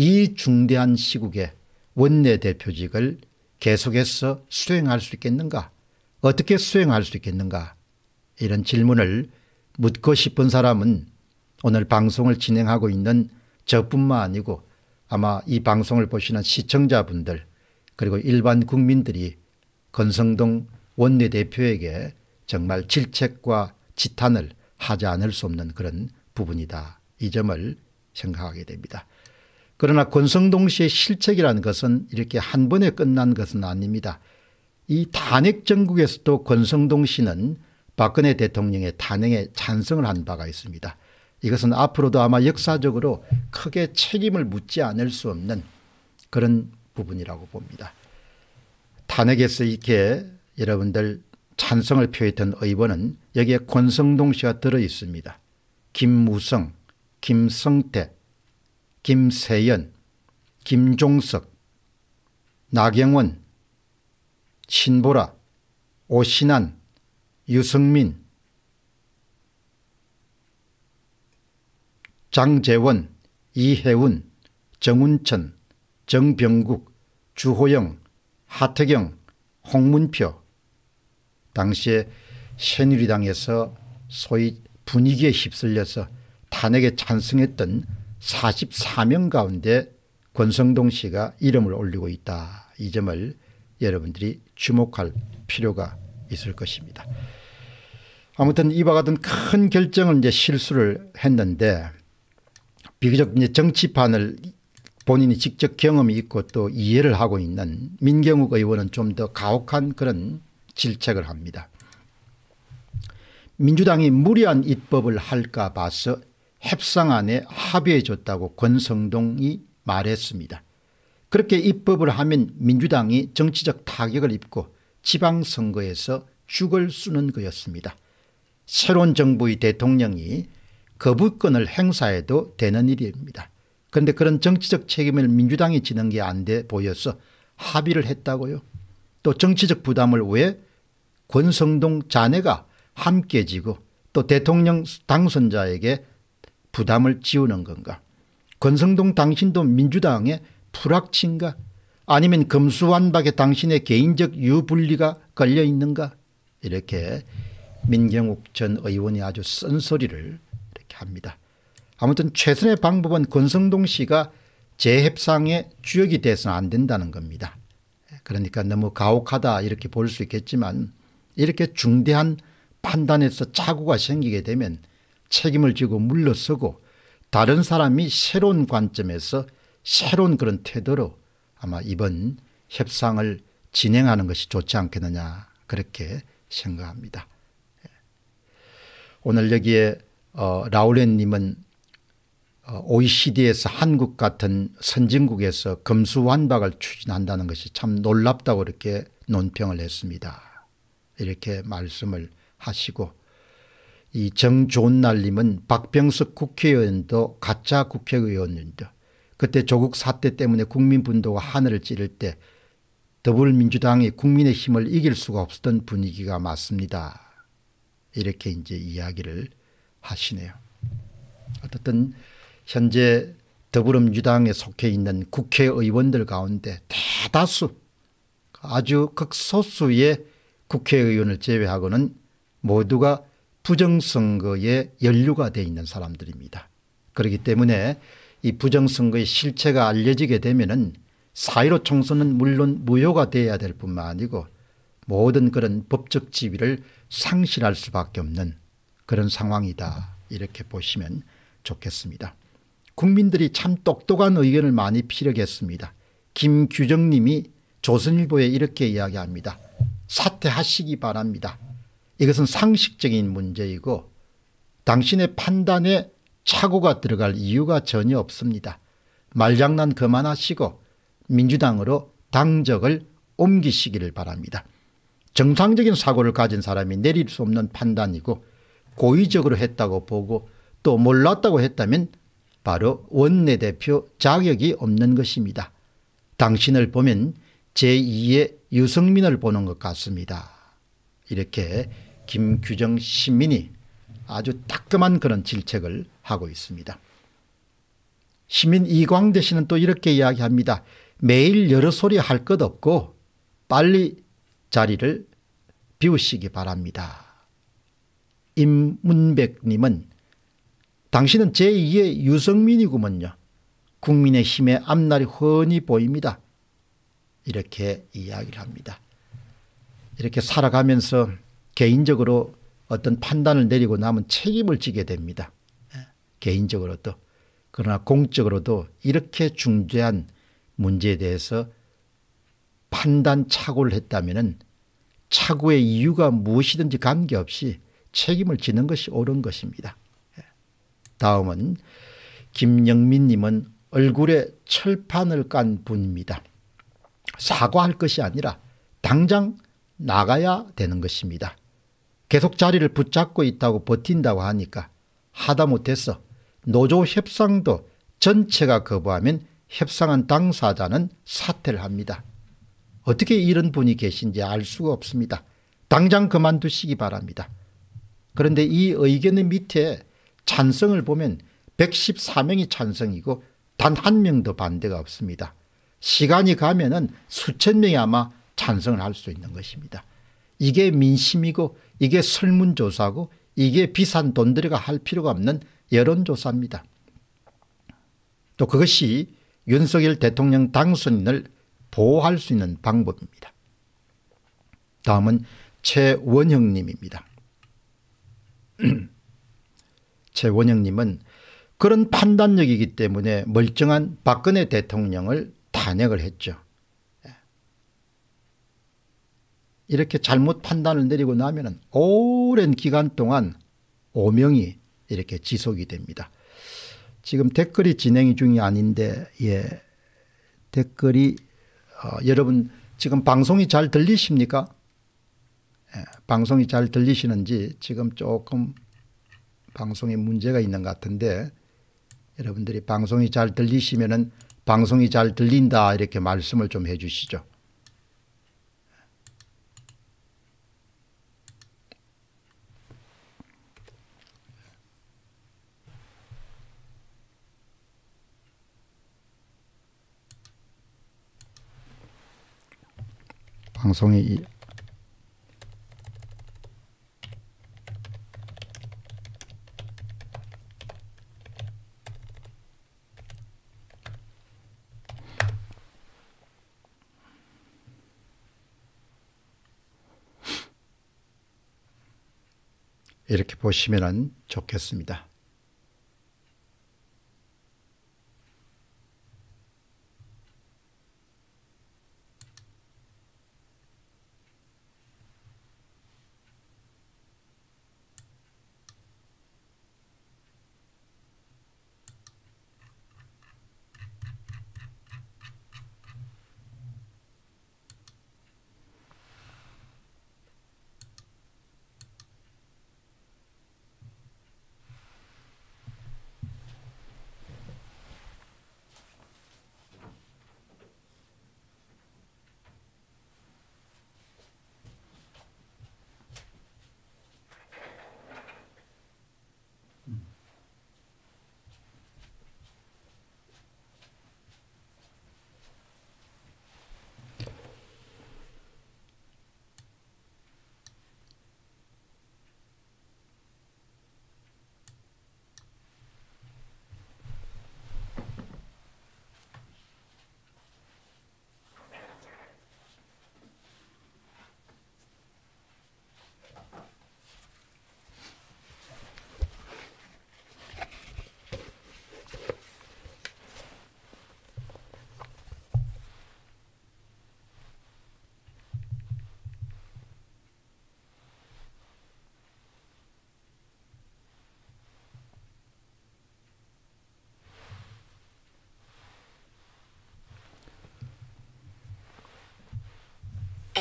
이 중대한 시국에 원내대표직을 계속해서 수행할 수 있겠는가 어떻게 수행할 수 있겠는가 이런 질문을 묻고 싶은 사람은 오늘 방송을 진행하고 있는 저뿐만 아니고 아마 이 방송을 보시는 시청자분들 그리고 일반 국민들이 건성동 원내대표에게 정말 질책과 지탄을 하지 않을 수 없는 그런 부분이다. 이 점을 생각하게 됩니다. 그러나 권성동 씨의 실책이라는 것은 이렇게 한 번에 끝난 것은 아닙니다. 이 탄핵 정국에서도 권성동 씨는 박근혜 대통령의 탄핵에 찬성을 한 바가 있습니다. 이것은 앞으로도 아마 역사적으로 크게 책임을 묻지 않을 수 없는 그런 부분이라고 봅니다. 탄핵에서 이렇게 여러분들 찬성을 표했던 의원은 여기에 권성동 씨가 들어 있습니다. 김무성, 김성태, 김세연, 김종석, 나경원, 신보라, 오신환, 유승민, 장재원, 이혜운, 정운천, 정병국, 주호영, 하태경, 홍문표 당시에 새누리당에서 소위 분위기에 휩쓸려서 탄핵에 찬성했던 44명 가운데 권성동 씨가 이름을 올리고 있다. 이 점을 여러분들이 주목할 필요가 있을 것입니다. 아무튼 이와 같은 큰 결정을 이제 실수를 했는데 비교적 이제 정치판을 본인이 직접 경험이 있고 또 이해를 하고 있는 민경욱 의원은 좀 더 가혹한 그런 질책을 합니다. 민주당이 무리한 입법을 할까 봐서 협상안에 합의해 줬다고 권성동이 말했습니다. 그렇게 입법을 하면 민주당이 정치적 타격을 입고 지방선거에서 죽을 쓰는 거였습니다. 새로운 정부의 대통령이 거부권을 행사해도 되는 일입니다. 그런데 그런 정치적 책임을 민주당이 지는 게 안 돼 보여서 합의를 했다고요. 또 정치적 부담을 왜 권성동 자네가 함께 지고 또 대통령 당선자에게 부담을 지우는 건가? 권성동 당신도 민주당의 불확친가? 아니면 금수완박에 당신의 개인적 유불리가 걸려 있는가? 이렇게 민경욱 전 의원이 아주 쓴소리를 이렇게 합니다. 아무튼 최선의 방법은 권성동 씨가 재협상의 주역이 돼서는 안 된다는 겁니다. 그러니까 너무 가혹하다 이렇게 볼 수 있겠지만 이렇게 중대한 판단에서 착오가 생기게 되면 책임을 지고 물러서고 다른 사람이 새로운 관점에서 새로운 그런 태도로 아마 이번 협상을 진행하는 것이 좋지 않겠느냐 그렇게 생각합니다. 오늘 여기에 어, 라우렌님은 OECD에서 어, 한국 같은 선진국에서 금수완박을 추진한다는 것이 참 놀랍다고 이렇게 논평을 했습니다. 이렇게 말씀을 하시고 이 정존날님은 박병석 국회의원도 가짜 국회의원입니다. 그때 조국 사태 때문에 국민분도가 하늘을 찌를 때 더불어민주당이 국민의 힘을 이길 수가 없었던 분위기가 맞습니다. 이렇게 이제 이야기를 하시네요. 어쨌든 현재 더불어민주당에 속해 있는 국회의원들 가운데 대다수 아주 극소수의 국회의원을 제외하고는 모두가 부정선거에 연루가 되어 있는 사람들입니다. 그렇기 때문에 이 부정선거의 실체가 알려지게 되면은 사이로 총선은 물론 무효가 되야될 뿐만 아니고 모든 그런 법적 지위를 상실할 수밖에 없는 그런 상황이다 이렇게 보시면 좋겠습니다. 국민들이 참 똑똑한 의견을 많이 피력했습니다. 김규정님이 조선일보에 이렇게 이야기합니다. 사퇴하시기 바랍니다. 이것은 상식적인 문제이고 당신의 판단에 착오가 들어갈 이유가 전혀 없습니다. 말장난 그만하시고 민주당으로 당적을 옮기시기를 바랍니다. 정상적인 사고를 가진 사람이 내릴 수 없는 판단이고 고의적으로 했다고 보고 또 몰랐다고 했다면 바로 원내대표 자격이 없는 것입니다. 당신을 보면 제2의 유승민을 보는 것 같습니다. 이렇게 김규정 시민이 아주 따끔한 그런 질책을 하고 있습니다. 시민 이광대 씨는 또 이렇게 이야기합니다. 매일 여러 소리 할 것 없고 빨리 자리를 비우시기 바랍니다. 임문백님은 당신은 제2의 유성민이구먼요. 국민의힘의 앞날이 훤히 보입니다. 이렇게 이야기를 합니다. 이렇게 살아가면서 개인적으로 어떤 판단을 내리고 나면 책임을 지게 됩니다. 네. 개인적으로도. 그러나 공적으로도 이렇게 중대한 문제에 대해서 판단 착오를 했다면 착오의 이유가 무엇이든지 관계없이 책임을 지는 것이 옳은 것입니다. 네. 다음은 김영민님은 얼굴에 철판을 깐 분입니다. 사과할 것이 아니라 당장 나가야 되는 것입니다. 계속 자리를 붙잡고 있다고 버틴다고 하니까 하다못해서 노조 협상도 전체가 거부하면 협상한 당사자는 사퇴를 합니다. 어떻게 이런 분이 계신지 알 수가 없습니다. 당장 그만두시기 바랍니다. 그런데 이 의견의 밑에 찬성을 보면 114명이 찬성이고 단 한 명도 반대가 없습니다. 시간이 가면 은 수천 명이 아마 찬성을 할 수 있는 것입니다. 이게 민심이고 이게 설문조사고 이게 비싼 돈 들여가 할 필요가 없는 여론조사입니다. 또 그것이 윤석열 대통령 당선인을 보호할 수 있는 방법입니다. 다음은 최원형님입니다. [clears throat] 최원형님은 그런 판단력이기 때문에 멀쩡한 박근혜 대통령을 탄핵을 했죠. 이렇게 잘못 판단을 내리고 나면 오랜 기간 동안 오명이 이렇게 지속이 됩니다. 지금 댓글이 진행 중이 아닌데 예 댓글이 어, 여러분 지금 방송이 잘 들리십니까? 예, 방송이 잘 들리시는지 지금 조금 방송에 문제가 있는 것 같은데 여러분들이 방송이 잘 들리시면은 방송이 잘 들린다 이렇게 말씀을 좀 해 주시죠. 방송 이, 이렇게 보시면 좋겠습니다.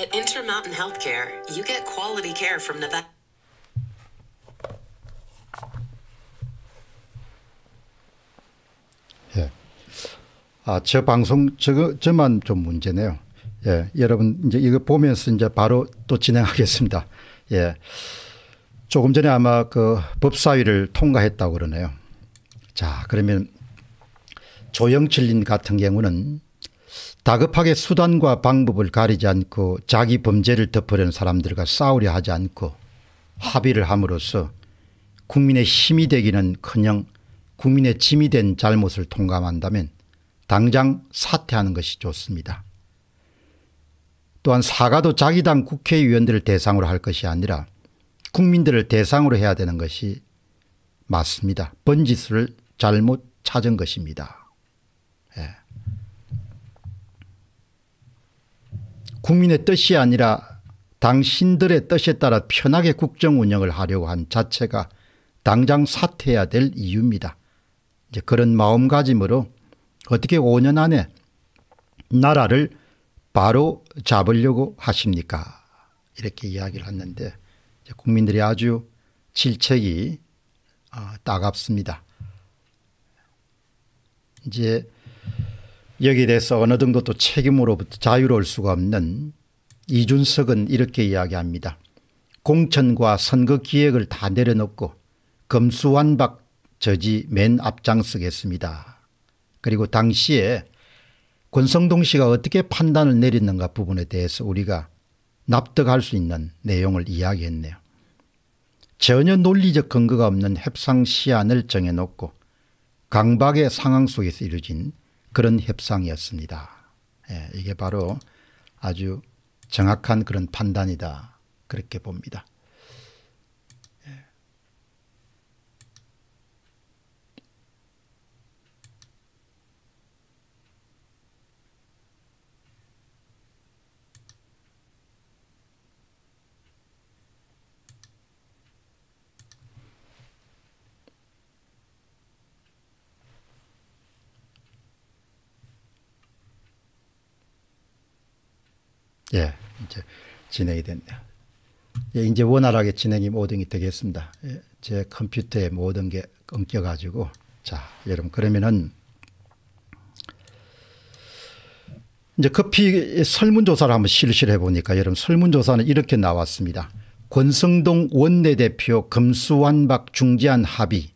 At Intermountain Healthcare, you get quality care from Nevada. 예. 아, 저 방송, 저거, 저만 좀 문제네요. 예. 여러분, 이제 이거 보면서 이제 바로 또 진행하겠습니다. 예. 조금 전에 아마 그 법사위를 통과했다고 그러네요. 자, 그러면 조영철님 같은 경우는 다급하게 수단과 방법을 가리지 않고 자기 범죄를 덮으려는 사람들과 싸우려 하지 않고 합의를 함으로써 국민의 힘이 되기는 커녕 국민의 짐이 된 잘못을 통감한다면 당장 사퇴하는 것이 좋습니다. 또한 사과도 자기 당 국회의원들을 대상으로 할 것이 아니라 국민들을 대상으로 해야 되는 것이 맞습니다. 번지수를 잘못 찾은 것입니다. 국민의 뜻이 아니라 당신들의 뜻에 따라 편하게 국정 운영을 하려고 한 자체가 당장 사퇴해야 될 이유입니다. 이제 그런 마음가짐으로 어떻게 5년 안에 나라를 바로 잡으려고 하십니까? 이렇게 이야기를 했는데 국민들이 아주 질책이 아, 따갑습니다. 이제 여기에 대해서 어느 정도 책임으로부터 자유로울 수가 없는 이준석은 이렇게 이야기합니다. 공천과 선거 기획을 다 내려놓고 검수완박 저지 맨 앞장서겠습니다. 그리고 당시에 권성동 씨가 어떻게 판단을 내렸는가 부분에 대해서 우리가 납득할 수 있는 내용을 이야기했네요. 전혀 논리적 근거가 없는 협상 시안을 정해놓고 강박의 상황 속에서 이루어진 그런 협상이었습니다. 예, 이게 바로 아주 정확한 그런 판단이다. 그렇게 봅니다. 예, 이제 진행이 됐네요. 예, 이제 원활하게 진행이 모든 게 되겠습니다. 예, 제 컴퓨터에 모든 게 엉켜가지고 자, 여러분 그러면은 이제 커피 설문조사를 한번 실시해 보니까 여러분 설문조사는 이렇게 나왔습니다. 권성동 원내대표 금수완박 중재안 합의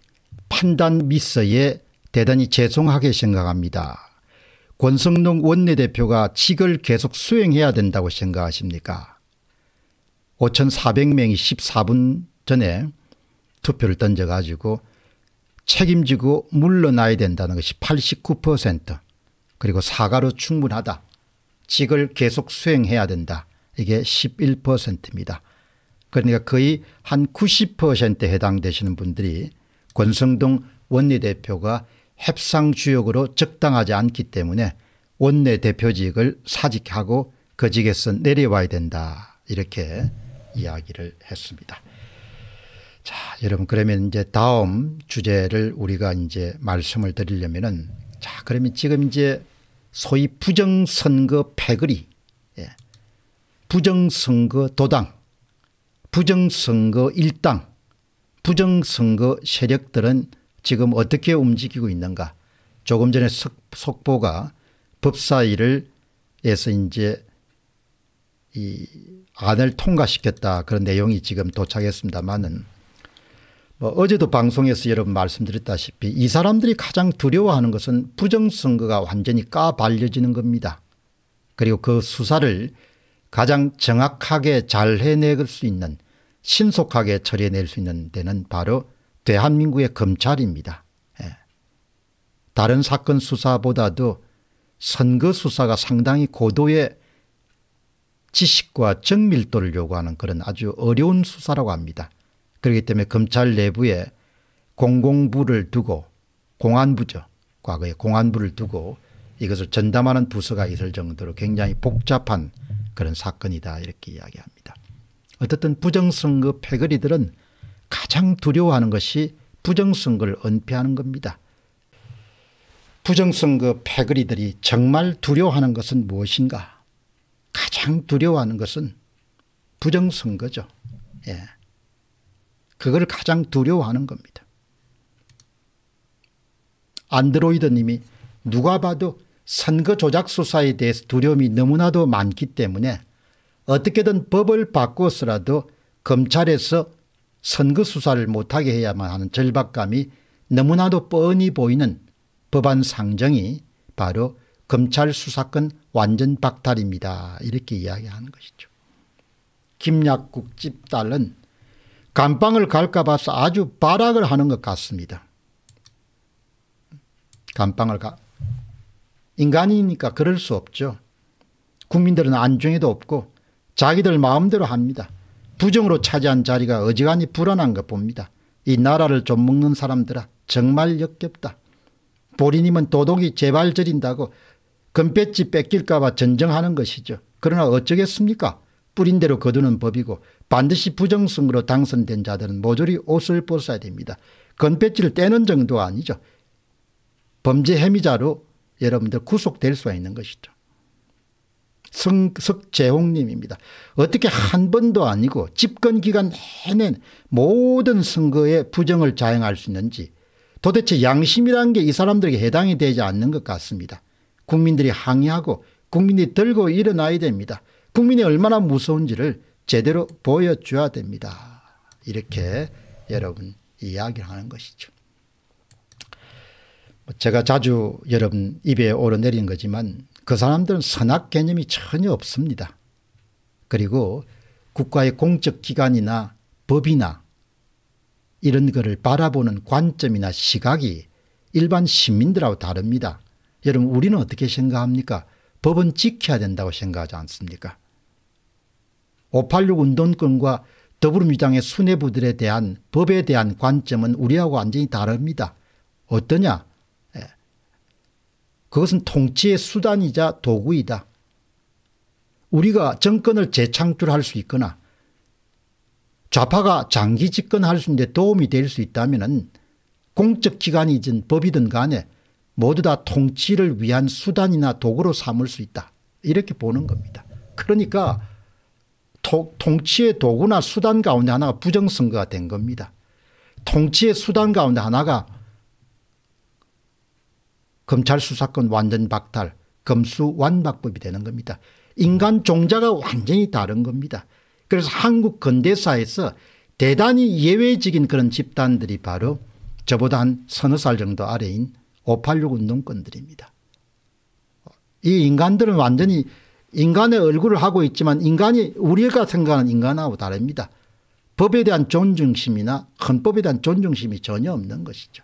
판단 미스에 대단히 죄송하게 생각합니다. 권성동 원내대표가 직을 계속 수행해야 된다고 생각하십니까 5400명이 14분 전에 투표를 던져가지고 책임지고 물러나야 된다는 것이 89% 그리고 사과로 충분하다. 직을 계속 수행해야 된다. 이게 11%입니다. 그러니까 거의 한 90%에 해당되시는 분들이 권성동 원내대표가 협상 주역으로 적당하지 않기 때문에 원내 대표직을 사직하고 그 직에서 내려와야 된다 이렇게 이야기를 했습니다. 자, 여러분 그러면 이제 다음 주제를 우리가 이제 말씀을 드리려면은 자, 그러면 지금 이제 소위 부정선거 패거리, 예. 부정선거 도당, 부정선거 일당, 부정선거 세력들은 지금 어떻게 움직이고 있는가. 조금 전에 속보가 법사위를 에서 이제 이 안을 통과시켰다 그런 내용이 지금 도착했습니다만은 뭐 어제도 방송에서 여러분 말씀드렸다시피 이 사람들이 가장 두려워하는 것은 부정선거가 완전히 까발려지는 겁니다. 그리고 그 수사를 가장 정확하게 잘 해낼 수 있는 신속하게 처리해낼 수 있는 데는 바로 대한민국의 검찰입니다. 예. 다른 사건 수사보다도 선거 수사가 상당히 고도의 지식과 정밀도를 요구하는 그런 아주 어려운 수사라고 합니다. 그렇기 때문에 검찰 내부에 공공부를 두고 공안부죠. 과거에 공안부를 두고 이것을 전담하는 부서가 있을 정도로 굉장히 복잡한 그런 사건이다 이렇게 이야기합니다. 어떻든 부정선거 패거리들은 가장 두려워하는 것이 부정선거를 은폐하는 겁니다. 부정선거 패거리들이 정말 두려워하는 것은 무엇인가 가장 두려워하는 것은 부정선거죠. 예. 그걸 가장 두려워하는 겁니다. 안드로이드님이 누가 봐도 선거 조작 수사에 대해서 두려움이 너무나도 많기 때문에 어떻게든 법을 바꿔서라도 검찰에서 선거 수사를 못하게 해야만 하는 절박감이 너무나도 뻔히 보이는 법안 상정이 바로 검찰 수사권 완전 박탈입니다. 이렇게 이야기하는 것이죠. 김약국 집딸은 감방을 갈까 봐서 아주 발악을 하는 것 같습니다. 감방을 가 인간이니까 그럴 수 없죠. 국민들은 안중에도 없고 자기들 마음대로 합니다. 부정으로 차지한 자리가 어지간히 불안한 것 봅니다. 이 나라를 좀 먹는 사람들아 정말 역겹다. 보리님은 도둑이 제발 저린다고 금배지 뺏길까봐 전정하는 것이죠. 그러나 어쩌겠습니까? 뿌린 대로 거두는 법이고 반드시 부정승으로 당선된 자들은 모조리 옷을 벗어야 됩니다. 건배지를 떼는 정도 아니죠. 범죄 혐의자로 여러분들 구속될 수가 있는 것이죠. 성, 석재홍님입니다. 어떻게 한 번도 아니고 집권기간 내내 모든 선거에 부정을 자행할 수 있는지 도대체 양심이란 게 이 사람들에게 해당이 되지 않는 것 같습니다. 국민들이 항의하고 국민이 들고 일어나야 됩니다. 국민이 얼마나 무서운지를 제대로 보여줘야 됩니다. 이렇게 여러분 이야기를 하는 것이죠. 뭐 제가 자주 여러분 입에 오르내린 거지만 그 사람들은 선악 개념이 전혀 없습니다. 그리고 국가의 공적 기관이나 법이나 이런 것을 바라보는 관점이나 시각이 일반 시민들하고 다릅니다. 여러분 우리는 어떻게 생각합니까? 법은 지켜야 된다고 생각하지 않습니까? 586 운동권과 더불어민주당의 수뇌부들에 대한 법에 대한 관점은 우리하고 완전히 다릅니다. 어떠냐? 그것은 통치의 수단이자 도구이다. 우리가 정권을 재창출할 수 있거나 좌파가 장기 집권할 수 있는데 도움이 될 수 있다면 공적기관이든 법이든 간에 모두 다 통치를 위한 수단이나 도구로 삼을 수 있다. 이렇게 보는 겁니다. 그러니까 도, 통치의 도구나 수단 가운데 하나가 부정선거가 된 겁니다. 통치의 수단 가운데 하나가 검찰 수사권 완전 박탈 검수 완박법이 되는 겁니다. 인간 종자가 완전히 다른 겁니다. 그래서 한국 근대사에서 대단히 예외적인 그런 집단들이 바로 저보다 한 서너 살 정도 아래인 586 운동권들입니다. 이 인간들은 완전히 인간의 얼굴을 하고 있지만 인간이 우리가 생각하는 인간하고 다릅니다. 법에 대한 존중심이나 헌법에 대한 존중심이 전혀 없는 것이죠.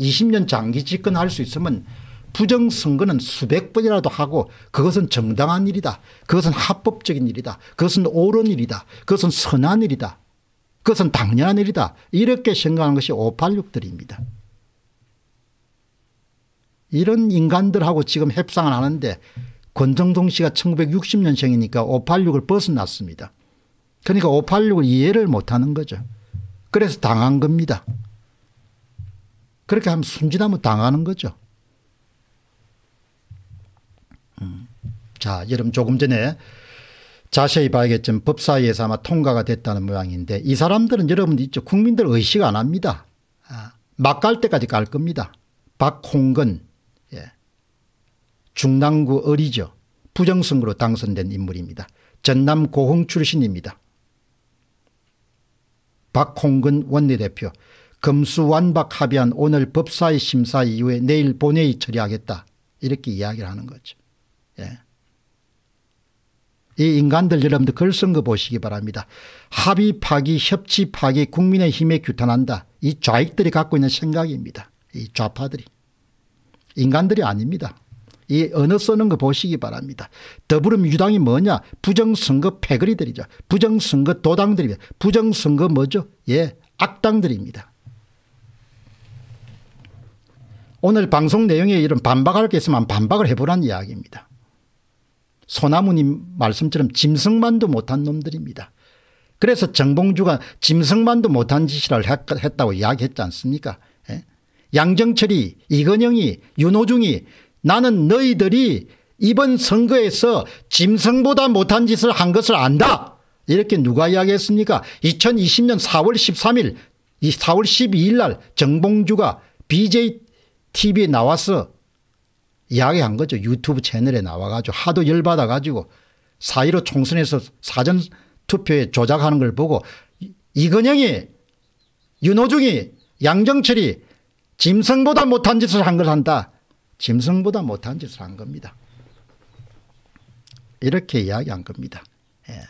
20년 장기 집권할 수 있으면 부정선거는 수백 번이라도 하고 그것은 정당한 일이다. 그것은 합법적인 일이다. 그것은 옳은 일이다. 그것은 선한 일이다. 그것은 당연한 일이다. 이렇게 생각하는 것이 586들입니다. 이런 인간들하고 지금 협상을 하는데 권정동 씨가 1960년생이니까 586을 벗어났습니다. 그러니까 586을 이해를 못하는 거죠. 그래서 당한 겁니다. 그렇게 하면 순진하면 당하는 거죠. 음. 자, 여러분 조금 전에 자세히 봐야겠지만 법사위에서 아마 통과가 됐다는 모양인데 이 사람들은 여러분들 있죠. 국민들 의식 안 합니다. 아, 막갈 때까지 갈 겁니다. 박홍근 예. 중랑구 어리죠. 부정선거로 당선된 인물입니다. 전남 고흥 출신입니다. 박홍근 원내대표 금수완박 합의한 오늘 법사위 심사 이후에 내일 본회의 처리하겠다. 이렇게 이야기를 하는 거죠. 예. 이 인간들 여러분들 글쓴 거 보시기 바랍니다. 합의 파기 협치 파기 국민의힘에 규탄한다. 이 좌익들이 갖고 있는 생각입니다. 이 좌파들이. 인간들이 아닙니다. 이 언어 쓰는 거 보시기 바랍니다. 더불어민주당이 뭐냐? 부정선거 패거리들이죠. 부정선거 도당들입니다. 부정선거 뭐죠? 예, 악당들입니다. 오늘 방송 내용에 이런 반박할 게 있으면 반박을 해보란 이야기입니다. 소나무님 말씀처럼 짐승만도 못한 놈들입니다. 그래서 정봉주가 짐승만도 못한 짓이라 했다고 이야기했지 않습니까? 예? 양정철이 이건영이 윤호중이 나는 너희들이 이번 선거에서 짐승보다 못한 짓을 한 것을 안다. 이렇게 누가 이야기했습니까? 2020년 4월 13일 4월 12일 날 정봉주가 BJ TV에 나와서 이야기한 거죠. 유튜브 채널에 나와가지고 하도 열받아가지고 사1로 총선에서 사전 투표에 조작하는 걸 보고 이건영이 윤호중이 양정철이 짐승보다 못한 짓을 한 걸 한다. 짐승보다 못한 짓을 한 겁니다. 이렇게 이야기한 겁니다. 예.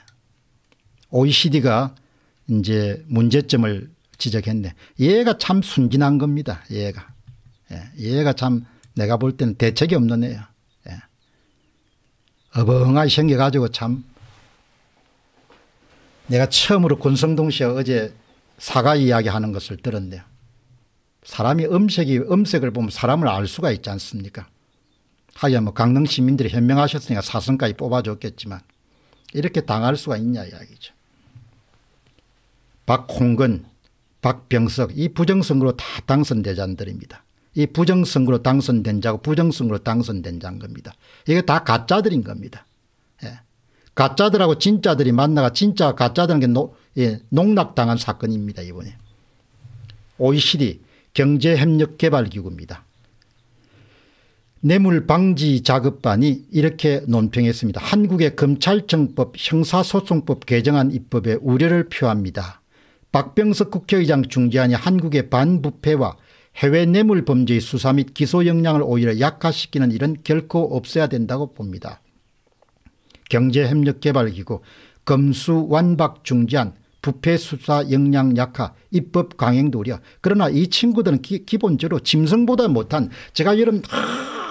OECD가 이제 문제점을 지적했네. 얘가 참 순진한 겁니다. 얘가. 예. 얘가 참 내가 볼 때는 대책이 없는 애야. 예. 어벙하게 생겨가지고 참 내가 처음으로 권성동 씨가 어제 사과 이야기하는 것을 들었네요. 사람이 음색이 음색을 보면 사람을 알 수가 있지 않습니까? 하여 뭐 강릉 시민들이 현명하셨으니까 사선까지 뽑아줬겠지만 이렇게 당할 수가 있냐 이야기죠. 박홍근, 박병석 이 부정선거로 다 당선되자들입니다. 이 부정선거로 당선된 자고 부정선거로 당선된 자인 겁니다. 이게 다 가짜들인 겁니다. 예. 가짜들하고 진짜들이 만나가 진짜 가짜들에게 노, 예, 농락당한 사건입니다. 이번에. OECD 경제협력개발기구입니다. 뇌물방지자급반이 이렇게 논평했습니다. 한국의 검찰청법 형사소송법 개정안 입법에 우려를 표합니다. 박병석 국회의장 중재안이 한국의 반부패와 해외 뇌물 범죄의 수사 및 기소 역량을 오히려 약화시키는 일은 결코 없어야 된다고 봅니다. 경제협력개발기구, 검수 완박 중지안, 부패 수사 역량 약화, 입법 강행 도려. 그러나 이 친구들은 기, 본적으로 짐승보다 못한 제가 여러분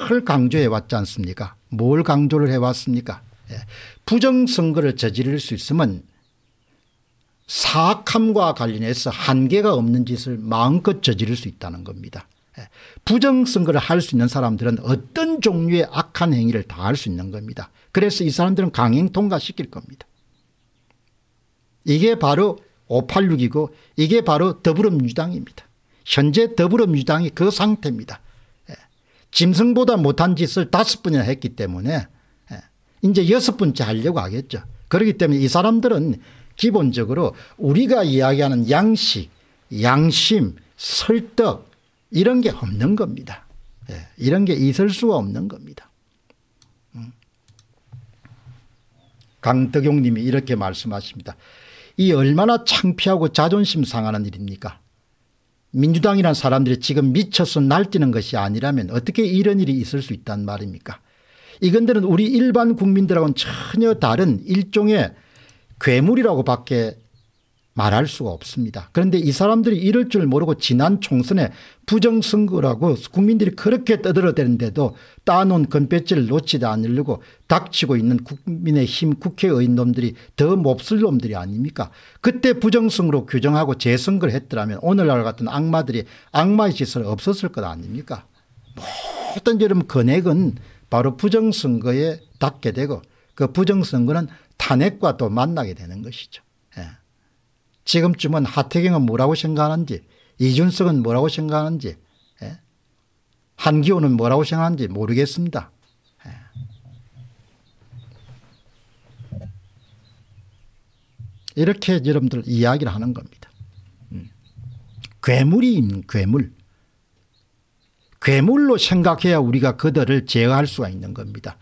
늘 강조해 왔지 않습니까? 뭘 강조를 해 왔습니까? 예. 부정선거를 저지를 수 있으면 사악함과 관련해서 한계가 없는 짓을 마음껏 저지를 수 있다는 겁니다. 예, 부정선거를 할 수 있는 사람들은 어떤 종류의 악한 행위를 다 할 수 있는 겁니다. 그래서 이 사람들은 강행 통과시킬 겁니다. 이게 바로 586이고 이게 바로 더불어민주당입니다. 현재 더불어민주당이 그 상태입니다. 예, 짐승보다 못한 짓을 다섯 번이나 했기 때문에 예, 이제 여섯 번째 하려고 하겠죠. 그렇기 때문에 이 사람들은 기본적으로 우리가 이야기하는 양식, 양심, 설득 이런 게 없는 겁니다. 예, 이런 게 있을 수가 없는 겁니다. 음. 강덕용 님이 이렇게 말씀하십니다. 이 얼마나 창피하고 자존심 상하는 일입니까? 민주당이란 사람들이 지금 미쳐서 날뛰는 것이 아니라면 어떻게 이런 일이 있을 수 있단 말입니까? 이건들은 우리 일반 국민들하고는 전혀 다른 일종의 괴물이라고밖에 말할 수가 없습니다. 그런데 이 사람들이 이럴 줄 모르고 지난 총선에 부정선거라고 국민들이 그렇게 떠들어대는데도 따놓은 금배지를 놓치지 않으려고 닥치고 있는 국민의힘 국회의원 놈들이 더 몹쓸 놈들이 아닙니까 그때 부정선거로 규정하고 재선거를 했더라면 오늘날 같은 악마들이 악마의 짓을 없었을 것 아닙니까 모든 여러분 근액은 바로 부정선거에 닿게 되고 그 부정선거는 탄핵과 또 만나게 되는 것이죠. 예. 지금쯤은 하태경은 뭐라고 생각하는지 이준석은 뭐라고 생각하는지 예. 한기호는 뭐라고 생각하는지 모르겠습니다. 예. 이렇게 여러분들 이야기를 하는 겁니다. 음. 괴물이 괴물. 괴물로 생각해야 우리가 그들을 제어할 수가 있는 겁니다.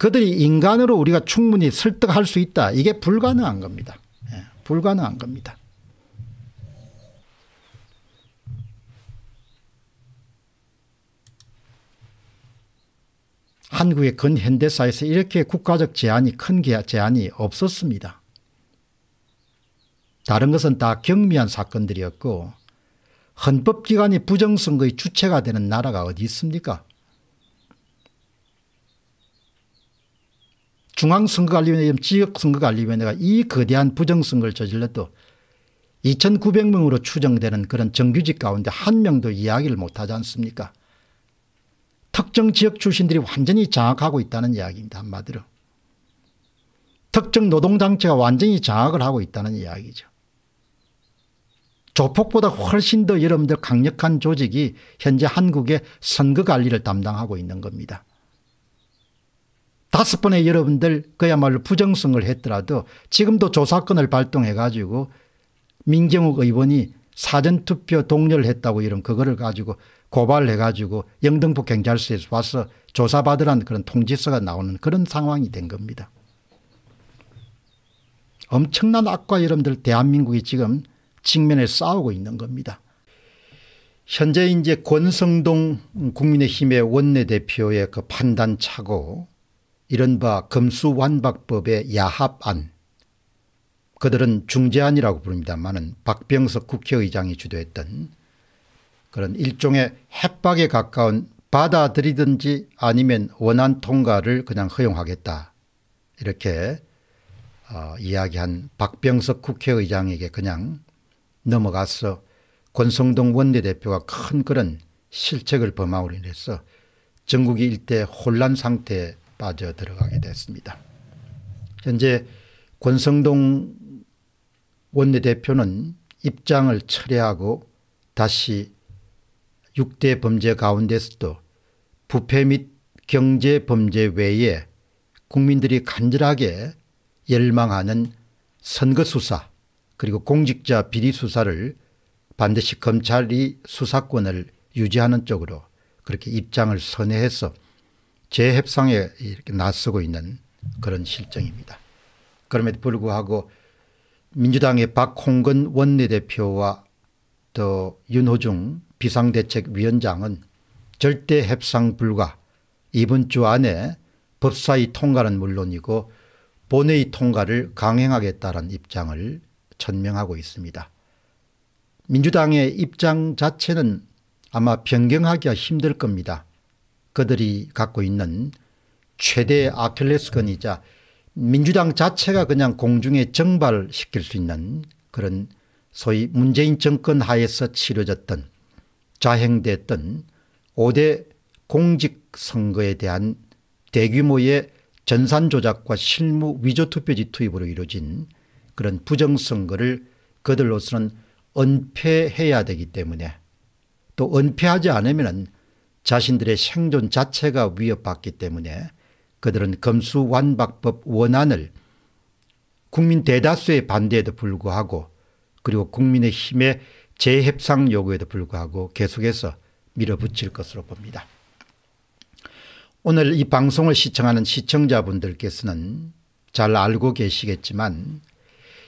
그들이 인간으로 우리가 충분히 설득할 수 있다. 이게 불가능한 겁니다. 예, 불가능한 겁니다. 한국의 근현대사에서 이렇게 국가적 제한이 큰 제한이 없었습니다. 다른 것은 다 경미한 사건들이었고 헌법기관이 부정선거의 주체가 되는 나라가 어디 있습니까? 중앙선거관리위원회 지역선거관리위원회가 이 거대한 부정선거를 저질러도 2,900명으로 추정되는 그런 정규직 가운데 한 명도 이야기를 못하지 않습니까 특정 지역 출신들이 완전히 장악하고 있다는 이야기입니다. 한마디로. 특정 노동장체가 완전히 장악을 하고 있다는 이야기죠. 조폭보다 훨씬 더 여러분들 강력한 조직이 현재 한국의 선거관리를 담당하고 있는 겁니다. 다섯 번의 여러분들 그야말로 부정성을 했더라도 지금도 조사권을 발동해 가지고 민경욱 의원이 사전투표 동료를 했다고 이런 그거를 가지고 고발을 해 가지고 영등포 경찰서에서 와서 조사받으라는 그런 통지서가 나오는 그런 상황이 된 겁니다. 엄청난 악과 여러분들 대한민국이 지금 직면에 싸우고 있는 겁니다. 현재 이제 권성동 국민의힘의 원내대표의 그 판단차고 이른바 금수완박법의 야합안 그들은 중재안이라고 부릅니다마는 박병석 국회의장이 주도했던 그런 일종의 협박에 가까운 받아들이든지 아니면 원안 통과를 그냥 허용하겠다 이렇게 어, 이야기한 박병석 국회의장에게 그냥 넘어가서 권성동 원내대표가 큰 그런 실책을 범하오로 인해서 전국이 일대 혼란 상태에 빠져들어가게 됐습니다. 현재 권성동 원내대표는 입장을 철회하고 다시 6대 범죄 가운데서도 부패 및 경제 범죄 외에 국민들이 간절하게 열망하는 선거수사 그리고 공직자 비리수사를 반드시 검찰이 수사권을 유지하는 쪽으로 그렇게 입장을 선회해서 재협상에 이렇게 나서고 있는 그런 실정입니다. 그럼에도 불구하고 민주당의 박홍근 원내대표와 또 윤호중 비상대책위원장은 절대 협상 불가 이번 주 안에 법사위 통과는 물론이고 본회의 통과를 강행하겠다는 입장을 천명하고 있습니다. 민주당의 입장 자체는 아마 변경하기가 힘들 겁니다. 그들이 갖고 있는 최대 아킬레스건이자 민주당 자체가 그냥 공중에 정발시킬 수 있는 그런 소위 문재인 정권 하에서 치러졌던 자행됐던 5대 공직선거에 대한 대규모의 전산조작과 실무 위조투표지 투입으로 이루어진 그런 부정선거를 그들로서는 은폐해야 되기 때문에 또 은폐하지 않으면 자신들의 생존 자체가 위협받기 때문에 그들은 검수완박법 원안을 국민 대다수의 반대에도 불구하고 그리고 국민의 힘의 재협상 요구에도 불구하고 계속해서 밀어붙일 것으로 봅니다. 오늘 이 방송을 시청하는 시청자분들께서는 잘 알고 계시겠지만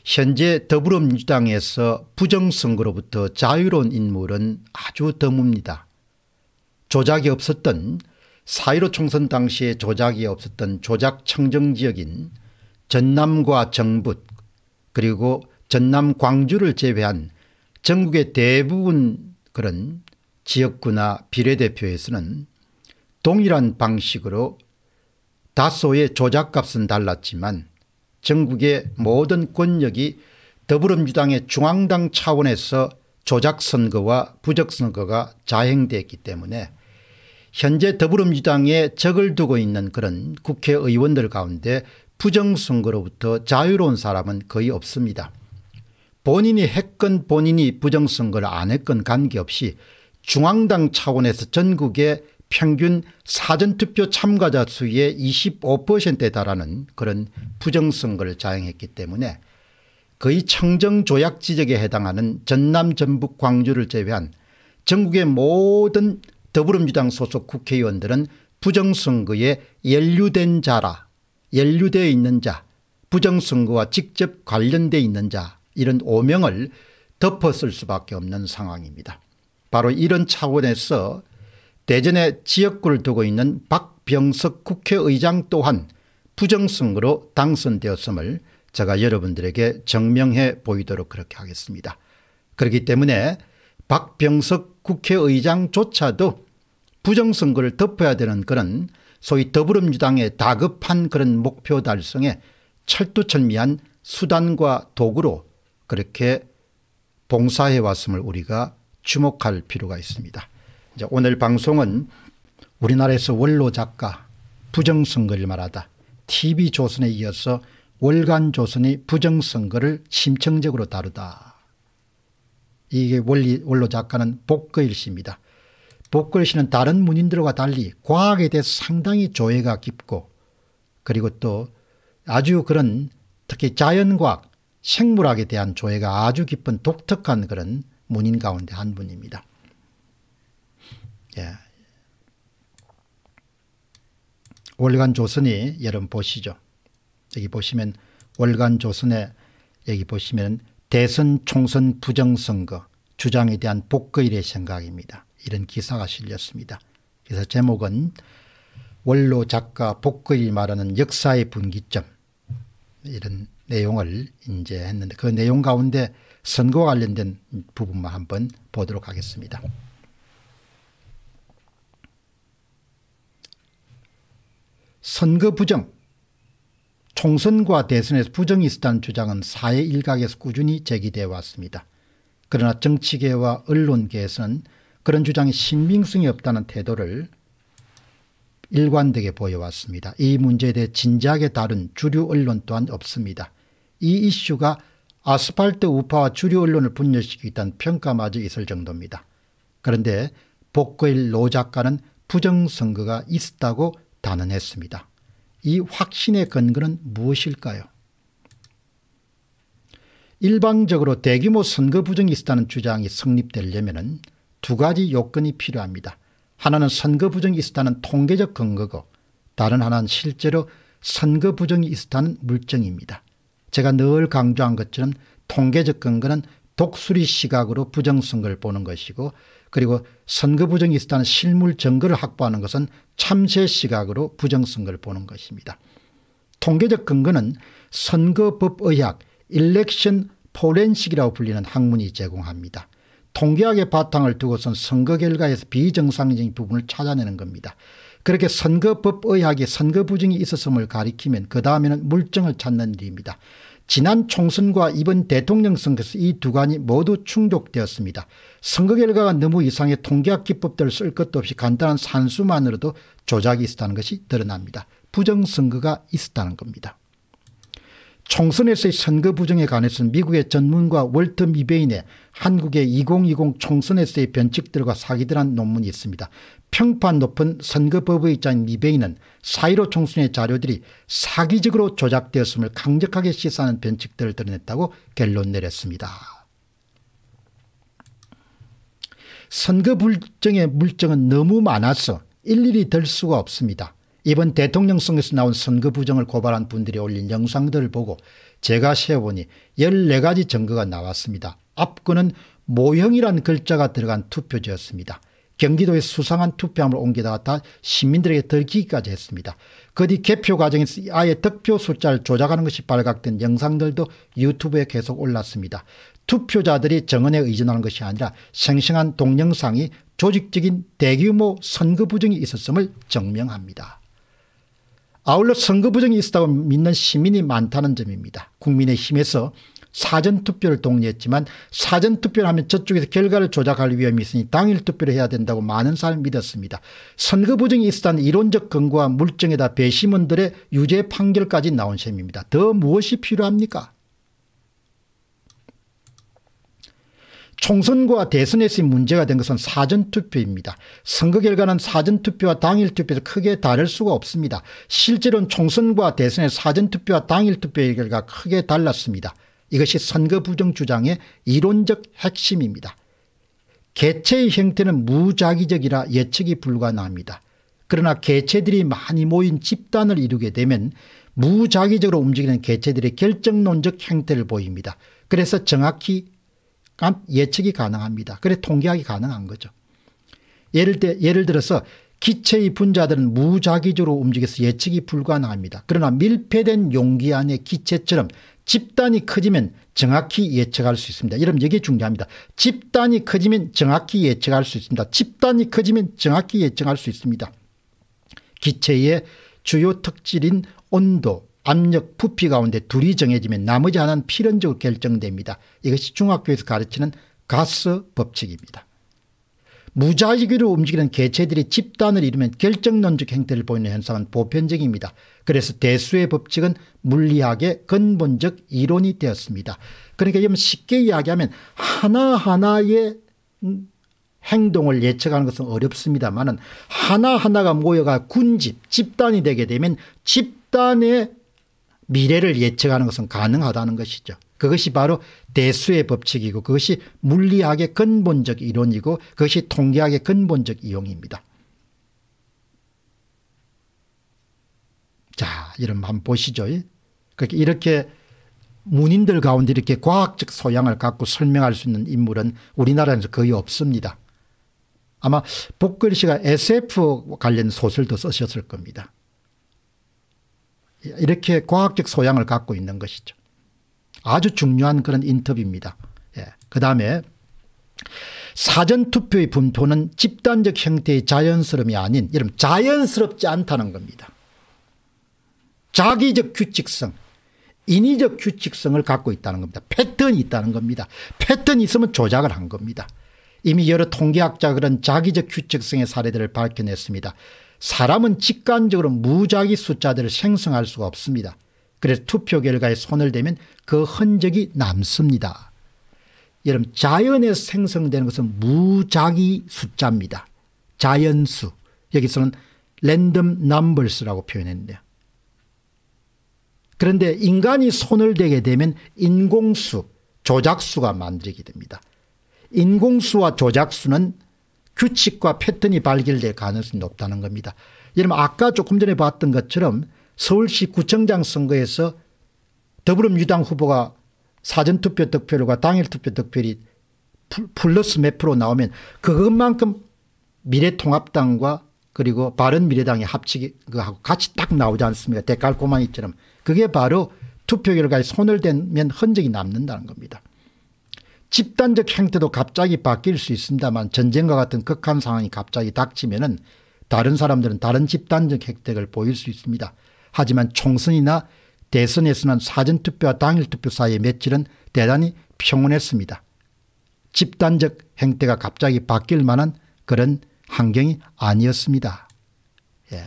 현재 더불어민주당에서 부정선거로부터 자유로운 인물은 아주 드뭅니다. 조작이 없었던 사1로 총선 당시에 조작이 없었던 조작 청정 지역인 전남과 정북 그리고 전남 광주를 제외한 전국의 대부분 그런 지역구나 비례대표에서는 동일한 방식으로 다소의 조작값은 달랐지만 전국의 모든 권력이 더불어민주당의 중앙당 차원에서 조작선거와 부적선거가 자행됐기 때문에 현재 더불어민주당에 적을 두고 있는 그런 국회의원들 가운데 부정선거로부터 자유로운 사람은 거의 없습니다. 본인이 했건 본인이 부정선거를 안 했건 관계없이 중앙당 차원에서 전국의 평균 사전투표 참가자 수의 25%에 달하는 그런 부정선거를 자행했기 때문에 거의 청정조약 지역에 해당하는 전남 전북 광주를 제외한 전국의 모든 더불어민주당 소속 국회의원들은 부정선거에 연루된 자라 연루되어 있는 자 부정선거와 직접 관련되어 있는 자 이런 오명을 덮었을 수밖에 없는 상황입니다. 바로 이런 차원에서 대전의 지역구를 두고 있는 박병석 국회의장 또한 부정선거로 당선되었음을 제가 여러분들에게 증명해 보이도록 그렇게 하겠습니다. 그렇기 때문에 박병석 국회의장조차도 부정선거를 덮어야 되는 그런 소위 더불어민주당의 다급한 그런 목표 달성에 철두철미한 수단과 도구로 그렇게 봉사해 왔음을 우리가 주목할 필요가 있습니다. 이제 오늘 방송은 우리나라에서 원로 작가 부정선거를 말하다 TV조선에 이어서 월간조선이 부정선거를 심층적으로 다루다 이게 원리, 원로 작가는 복거일 씨입니다. 복거일 씨는 다른 문인들과 달리 과학에 대해 상당히 조예가 깊고 그리고 또 아주 그런 특히 자연과학, 생물학에 대한 조예가 아주 깊은 독특한 그런 문인 가운데 한 분입니다. 예. 월간 조선이 여러분 보시죠. 여기 보시면 월간 조선에 여기 보시면 대선 총선 부정선거 주장에 대한 복거일의 생각입니다. 이런 기사가 실렸습니다. 그래서 제목은 원로 작가 복거일이 말하는 역사의 분기점 이런 내용을 이제 했는데 그 내용 가운데 선거 관련된 부분만 한번 보도록 하겠습니다. 선거 부정 총선과 대선에서 부정이 있었다는 주장은 사회 일각에서 꾸준히 제기되어 왔습니다. 그러나 정치계와 언론계에서는 그런 주장이 신빙성이 없다는 태도를 일관되게 보여왔습니다. 이 문제에 대해 진지하게 다룬 주류 언론 또한 없습니다. 이 이슈가 아스팔트 우파와 주류 언론을 분열시키겠다는 평가마저 있을 정도입니다. 그런데 복거일 노 작가는 부정선거가 있었다고 단언했습니다. 이 확신의 근거는 무엇일까요? 일방적으로 대규모 선거 부정이 있었다는 주장이 성립되려면 두 가지 요건이 필요합니다. 하나는 선거 부정이 있었다는 통계적 근거고 다른 하나는 실제로 선거 부정이 있었다는 물증입니다. 제가 늘 강조한 것처럼 통계적 근거는 독수리 시각으로 부정선거를 보는 것이고 그리고 선거 부정이 있었다는 실물 증거를 확보하는 것은 참새 시각으로 부정선거를 보는 것입니다. 통계적 근거는 선거법의학 일렉션 포렌식이라고 불리는 학문이 제공합니다. 통계학의 바탕을 두고선 선거 결과에서 비정상적인 부분을 찾아내는 겁니다. 그렇게 선거법의학이 선거 부정이 있었음을 가리키면 그 다음에는 물증을 찾는 일입니다. 지난 총선과 이번 대통령 선거에서 이 두 관이 모두 충족되었습니다. 선거 결과가 너무 이상해 통계학 기법들을 쓸 것도 없이 간단한 산수만으로도 조작이 있었다는 것이 드러납니다. 부정선거가 있었다는 겁니다. 총선에서의 선거 부정에 관해서는 미국의 전문가 월터 미베인의 한국의 2020 총선에서의 변칙들과 사기들한 논문이 있습니다. 평판 높은 선거법의 입장인 미베이는 사1로 총선의 자료들이 사기적으로 조작되었음을 강력하게 시사하는 변칙들을 드러냈다고 결론 내렸습니다. 선거 불정의 물증은 너무 많아서 일일이 들 수가 없습니다. 이번 대통령 선에서 나온 선거 부정을 고발한 분들이 올린 영상들을 보고 제가 세어보니 14가지 증거가 나왔습니다. 앞거는 모형이란 글자가 들어간 투표지였습니다. 경기도에 수상한 투표함을 옮기다가 다 시민들에게 들키기까지 했습니다. 그 뒤 개표 과정에서 아예 득표 숫자를 조작하는 것이 발각된 영상들도 유튜브에 계속 올랐습니다. 투표자들이 정언에 의존하는 것이 아니라 생생한 동영상이 조직적인 대규모 선거 부정이 있었음을 증명합니다. 아울러 선거 부정이 있었다고 믿는 시민이 많다는 점입니다. 국민의힘에서 사전투표를 동의했지만 사전투표를 하면 저쪽에서 결과를 조작할 위험이 있으니 당일투표를 해야 된다고 많은 사람이 믿었습니다. 선거 부정이 있었다는 이론적 근거와 물증에다 배심원들의 유죄 판결까지 나온 셈입니다. 더 무엇이 필요합니까? 총선과 대선에서의 문제가 된 것은 사전투표입니다. 선거 결과는 사전투표와 당일투표에서 크게 다를 수가 없습니다. 실제로는 총선과 대선의 사전투표와 당일투표의 결과가 크게 달랐습니다. 이것이 선거 부정 주장의 이론적 핵심입니다. 개체의 형태는 무자기적이라 예측이 불가능합니다. 그러나 개체들이 많이 모인 집단을 이루게 되면 무자기적으로 움직이는 개체들의 결정론적 행태를 보입니다. 그래서 정확히 예측이 가능합니다. 그래 통계하기 가능한 거죠. 예를, 때, 예를 들어서 기체의 분자들은 무자기적으로 움직여서 예측이 불가능합니다. 그러나 밀폐된 용기 안의 기체처럼 집단이 커지면 정확히 예측할 수 있습니다. 여러분 여기 중요합니다. 집단이 커지면 정확히 예측할 수 있습니다. 집단이 커지면 정확히 예측할 수 있습니다. 기체의 주요 특질인 온도, 압력, 부피 가운데 둘이 정해지면 나머지 하나는 필연적으로 결정됩니다. 이것이 중학교에서 가르치는 가스 법칙입니다. 무자위기로 움직이는 개체들이 집단을 이루면 결정론적 행태를 보이는 현상은 보편적입니다. 그래서 대수의 법칙은 물리학의 근본적 이론이 되었습니다. 그러니까 쉽게 이야기하면 하나하나의 행동을 예측하는 것은 어렵습니다만 하나하나가 모여가 군집, 집단이 되게 되면 집단의 미래를 예측하는 것은 가능하다는 것이죠. 그것이 바로 대수의 법칙이고 그것이 물리학의 근본적 이론이고 그것이 통계학의 근본적 이용입니다. 자, 이런 한번 보시죠. 그렇게 그러니까 이렇게 문인들 가운데 이렇게 과학적 소양을 갖고 설명할 수 있는 인물은 우리나라에서 거의 없습니다. 아마 복글 씨가 SF 관련 소설도 쓰셨을 겁니다. 이렇게 과학적 소양을 갖고 있는 것이죠. 아주 중요한 그런 인터뷰입니다. 예. 그 다음에 사전투표의 분포는 집단적 형태의 자연스러움이 아닌 이런 자연스럽지 않다는 겁니다. 자기적 규칙성, 인위적 규칙성을 갖고 있다는 겁니다. 패턴이 있다는 겁니다. 패턴이 있으면 조작을 한 겁니다. 이미 여러 통계학자 그런 자기적 규칙성의 사례들을 밝혀냈습니다. 사람은 직관적으로 무작위 숫자들을 생성할 수가 없습니다. 그래서 투표 결과에 손을 대면 그 흔적이 남습니다. 여러분 자연에서 생성되는 것은 무작위 숫자입니다. 자연수 여기서는 랜덤 넘버스라고 표현했는요 그런데 인간이 손을 대게 되면 인공수 조작수가 만들게 됩니다. 인공수와 조작수는 규칙과 그 패턴이 발견될 가능성이 높다는 겁니다. 이러면 아까 조금 전에 봤던 것처럼 서울시 구청장 선거에서 더불어민주당 후보가 사전투표 득표율과 당일투표 득표율이 플러스 몇 프로 나오면 그것만큼 미래통합당과 그리고 바른미래당의 합치고 같이 딱 나오지 않습니까? 대깔 꼬마니처럼. 그게 바로 투표 결과에 손을 대면 흔적이 남는다는 겁니다. 집단적 행태도 갑자기 바뀔 수 있습니다만 전쟁과 같은 극한 상황이 갑자기 닥치면은 다른 사람들은 다른 집단적 혜택을 보일 수 있습니다. 하지만 총선이나 대선에서는 사전투표와 당일투표 사이의 며칠은 대단히 평온했습니다. 집단적 행태가 갑자기 바뀔 만한 그런 환경이 아니었습니다. 예.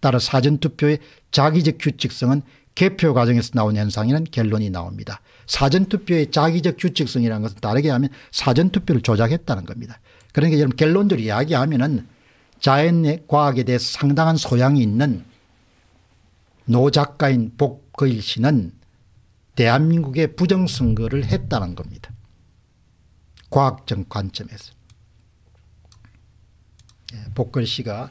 따라 사전투표의 자기적 규칙성은 개표 과정에서 나온 현상에는 결론이 나옵니다. 사전투표의 자기적 규칙성이라는 것은 다르게 하면 사전투표를 조작했다는 겁니다. 그러니까 여러분 결론적으로 이야기하면은 자연의 과학에 대해서 상당한 소양이 있는 노작가인 복거일 씨는 대한민국의 부정선거를 했다는 겁니다. 과학적 관점에서. 예, 복걸 씨가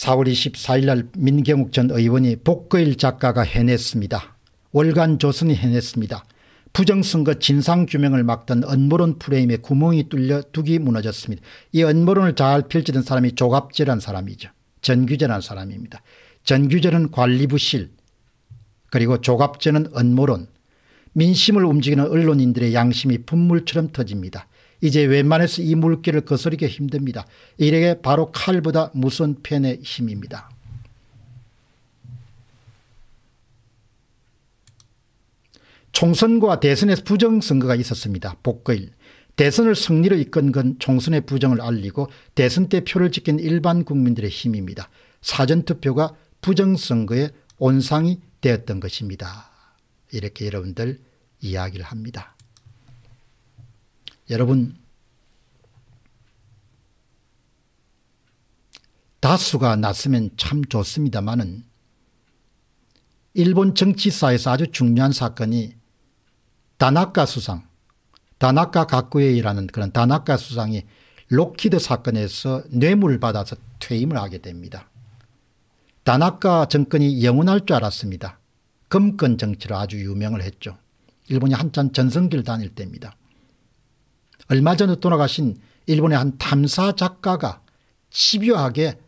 4월 24일 날 민경욱 전 의원이 복거일 작가가 해냈습니다. 월간 조선이 해냈습니다. 부정선거 진상규명을 막던 언모론 프레임에 구멍이 뚫려 둑이 무너졌습니다. 이 언모론을 잘 펼치던 사람이 조갑재란 사람이죠. 전규재란 사람입니다. 전규재는 관리부실 그리고 조갑재는 언모론 민심을 움직이는 언론인들의 양심이 분물처럼 터집니다. 이제 웬만해서 이물길을 거스르기 힘듭니다. 이래게 바로 칼보다 무슨 편의 힘입니다. 총선과 대선에서 부정선거가 있었습니다. 복거일. 대선을 승리로 이끈 건 총선의 부정을 알리고 대선 때 표를 지킨 일반 국민들의 힘입니다. 사전투표가 부정선거의 온상이 되었던 것입니다. 이렇게 여러분들 이야기를 합니다. 여러분, 다수가 났으면 참 좋습니다만은 일본 정치사에서 아주 중요한 사건이 다나카 수상, 다나카 가쿠에이라는 그런 다나카 수상이 로키드 사건에서 뇌물 을 받아서 퇴임을 하게 됩니다. 다나카 정권이 영원할 줄 알았습니다. 금권 정치로 아주 유명을 했죠. 일본이 한참 전성기를 다닐 때입니다. 얼마 전에 돌아가신 일본의 한 탐사 작가가 집요하게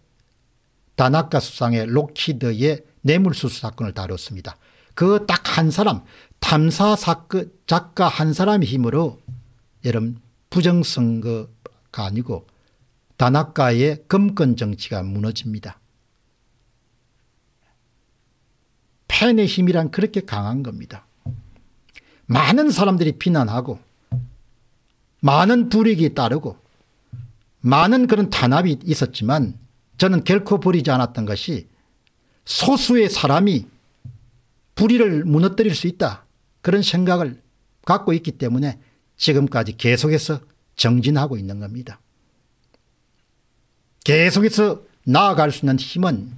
다나카 수상의 록히드의 뇌물수수 사건을 다뤘습니다. 그 딱 한 사람 탐사 사건 작가 한 사람의 힘으로 여러분 부정선거가 아니고 다나카의 금권 정치가 무너집니다. 팬의 힘이란 그렇게 강한 겁니다. 많은 사람들이 비난하고 많은 불이익이 따르고 많은 그런 탄압이 있었지만 저는 결코 버리지 않았던 것이 소수의 사람이 불의를 무너뜨릴 수 있다 그런 생각을 갖고 있기 때문에 지금까지 계속해서 정진하고 있는 겁니다. 계속해서 나아갈 수 있는 힘은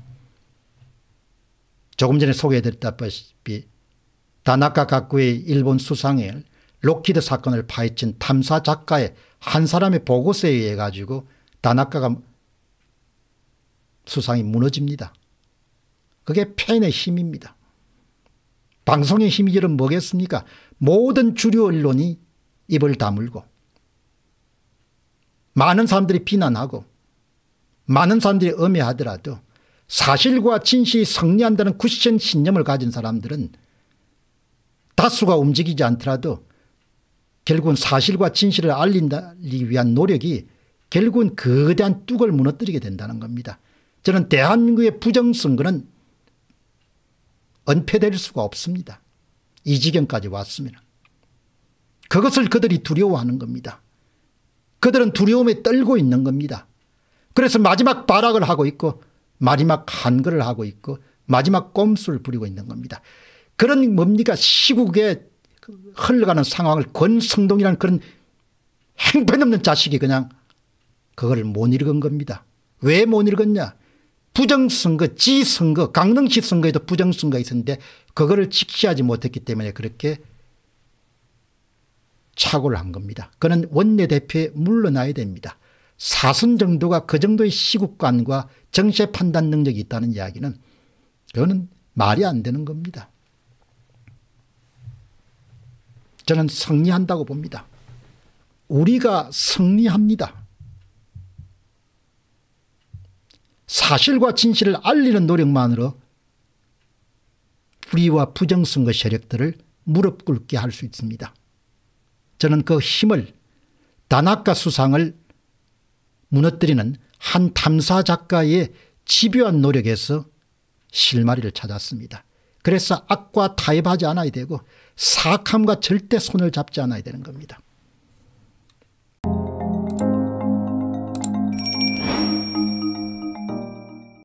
조금 전에 소개해드렸다시피 다나카 각구의 일본 수상을 로키드 사건을 파헤친 탐사 작가의 한 사람의 보고서에 의해 가지고 다나카가 수상이 무너집니다. 그게 팬의 힘입니다. 방송의 힘이란 뭐겠습니까? 모든 주류 언론이 입을 다물고 많은 사람들이 비난하고 많은 사람들이 음해하더라도 사실과 진실이 성리한다는 쿠션 신념을 가진 사람들은 다수가 움직이지 않더라도 결국은 사실과 진실을 알리기 위한 노력이 결국은 거대한 뚝을 무너뜨리게 된다는 겁니다. 저는 대한민국의 부정선거는 은폐될 수가 없습니다. 이 지경까지 왔습니다 그것을 그들이 두려워하는 겁니다. 그들은 두려움에 떨고 있는 겁니다. 그래서 마지막 발악을 하고 있고 마지막 한글을 하고 있고 마지막 꼼수를 부리고 있는 겁니다. 그런 뭡니까 시국에 흘러가는 상황을 권성동이라는 그런 행편없는 자식이 그냥 그걸 못 읽은 겁니다. 왜 못 읽었냐? 부정선거, 지선거, 강릉시 선거에도 부정선거 가 있었는데 그거를 직시하지 못했기 때문에 그렇게 착오를 한 겁니다. 그는 원내대표에 물러나야 됩니다. 사선 정도가 그 정도의 시국관과 정세 판단 능력이 있다는 이야기는 그거는 말이 안 되는 겁니다. 저는 승리한다고 봅니다. 우리가 승리합니다. 사실과 진실을 알리는 노력만으로 불의와 부정선거 세력들을 무릎 꿇게 할 수 있습니다. 저는 그 힘을 다나카 수상을 무너뜨리는 한 탐사 작가의 집요한 노력에서 실마리를 찾았습니다. 그래서 악과 타협하지 않아야 되고 사악함과 절대 손을 잡지 않아야 되는 겁니다.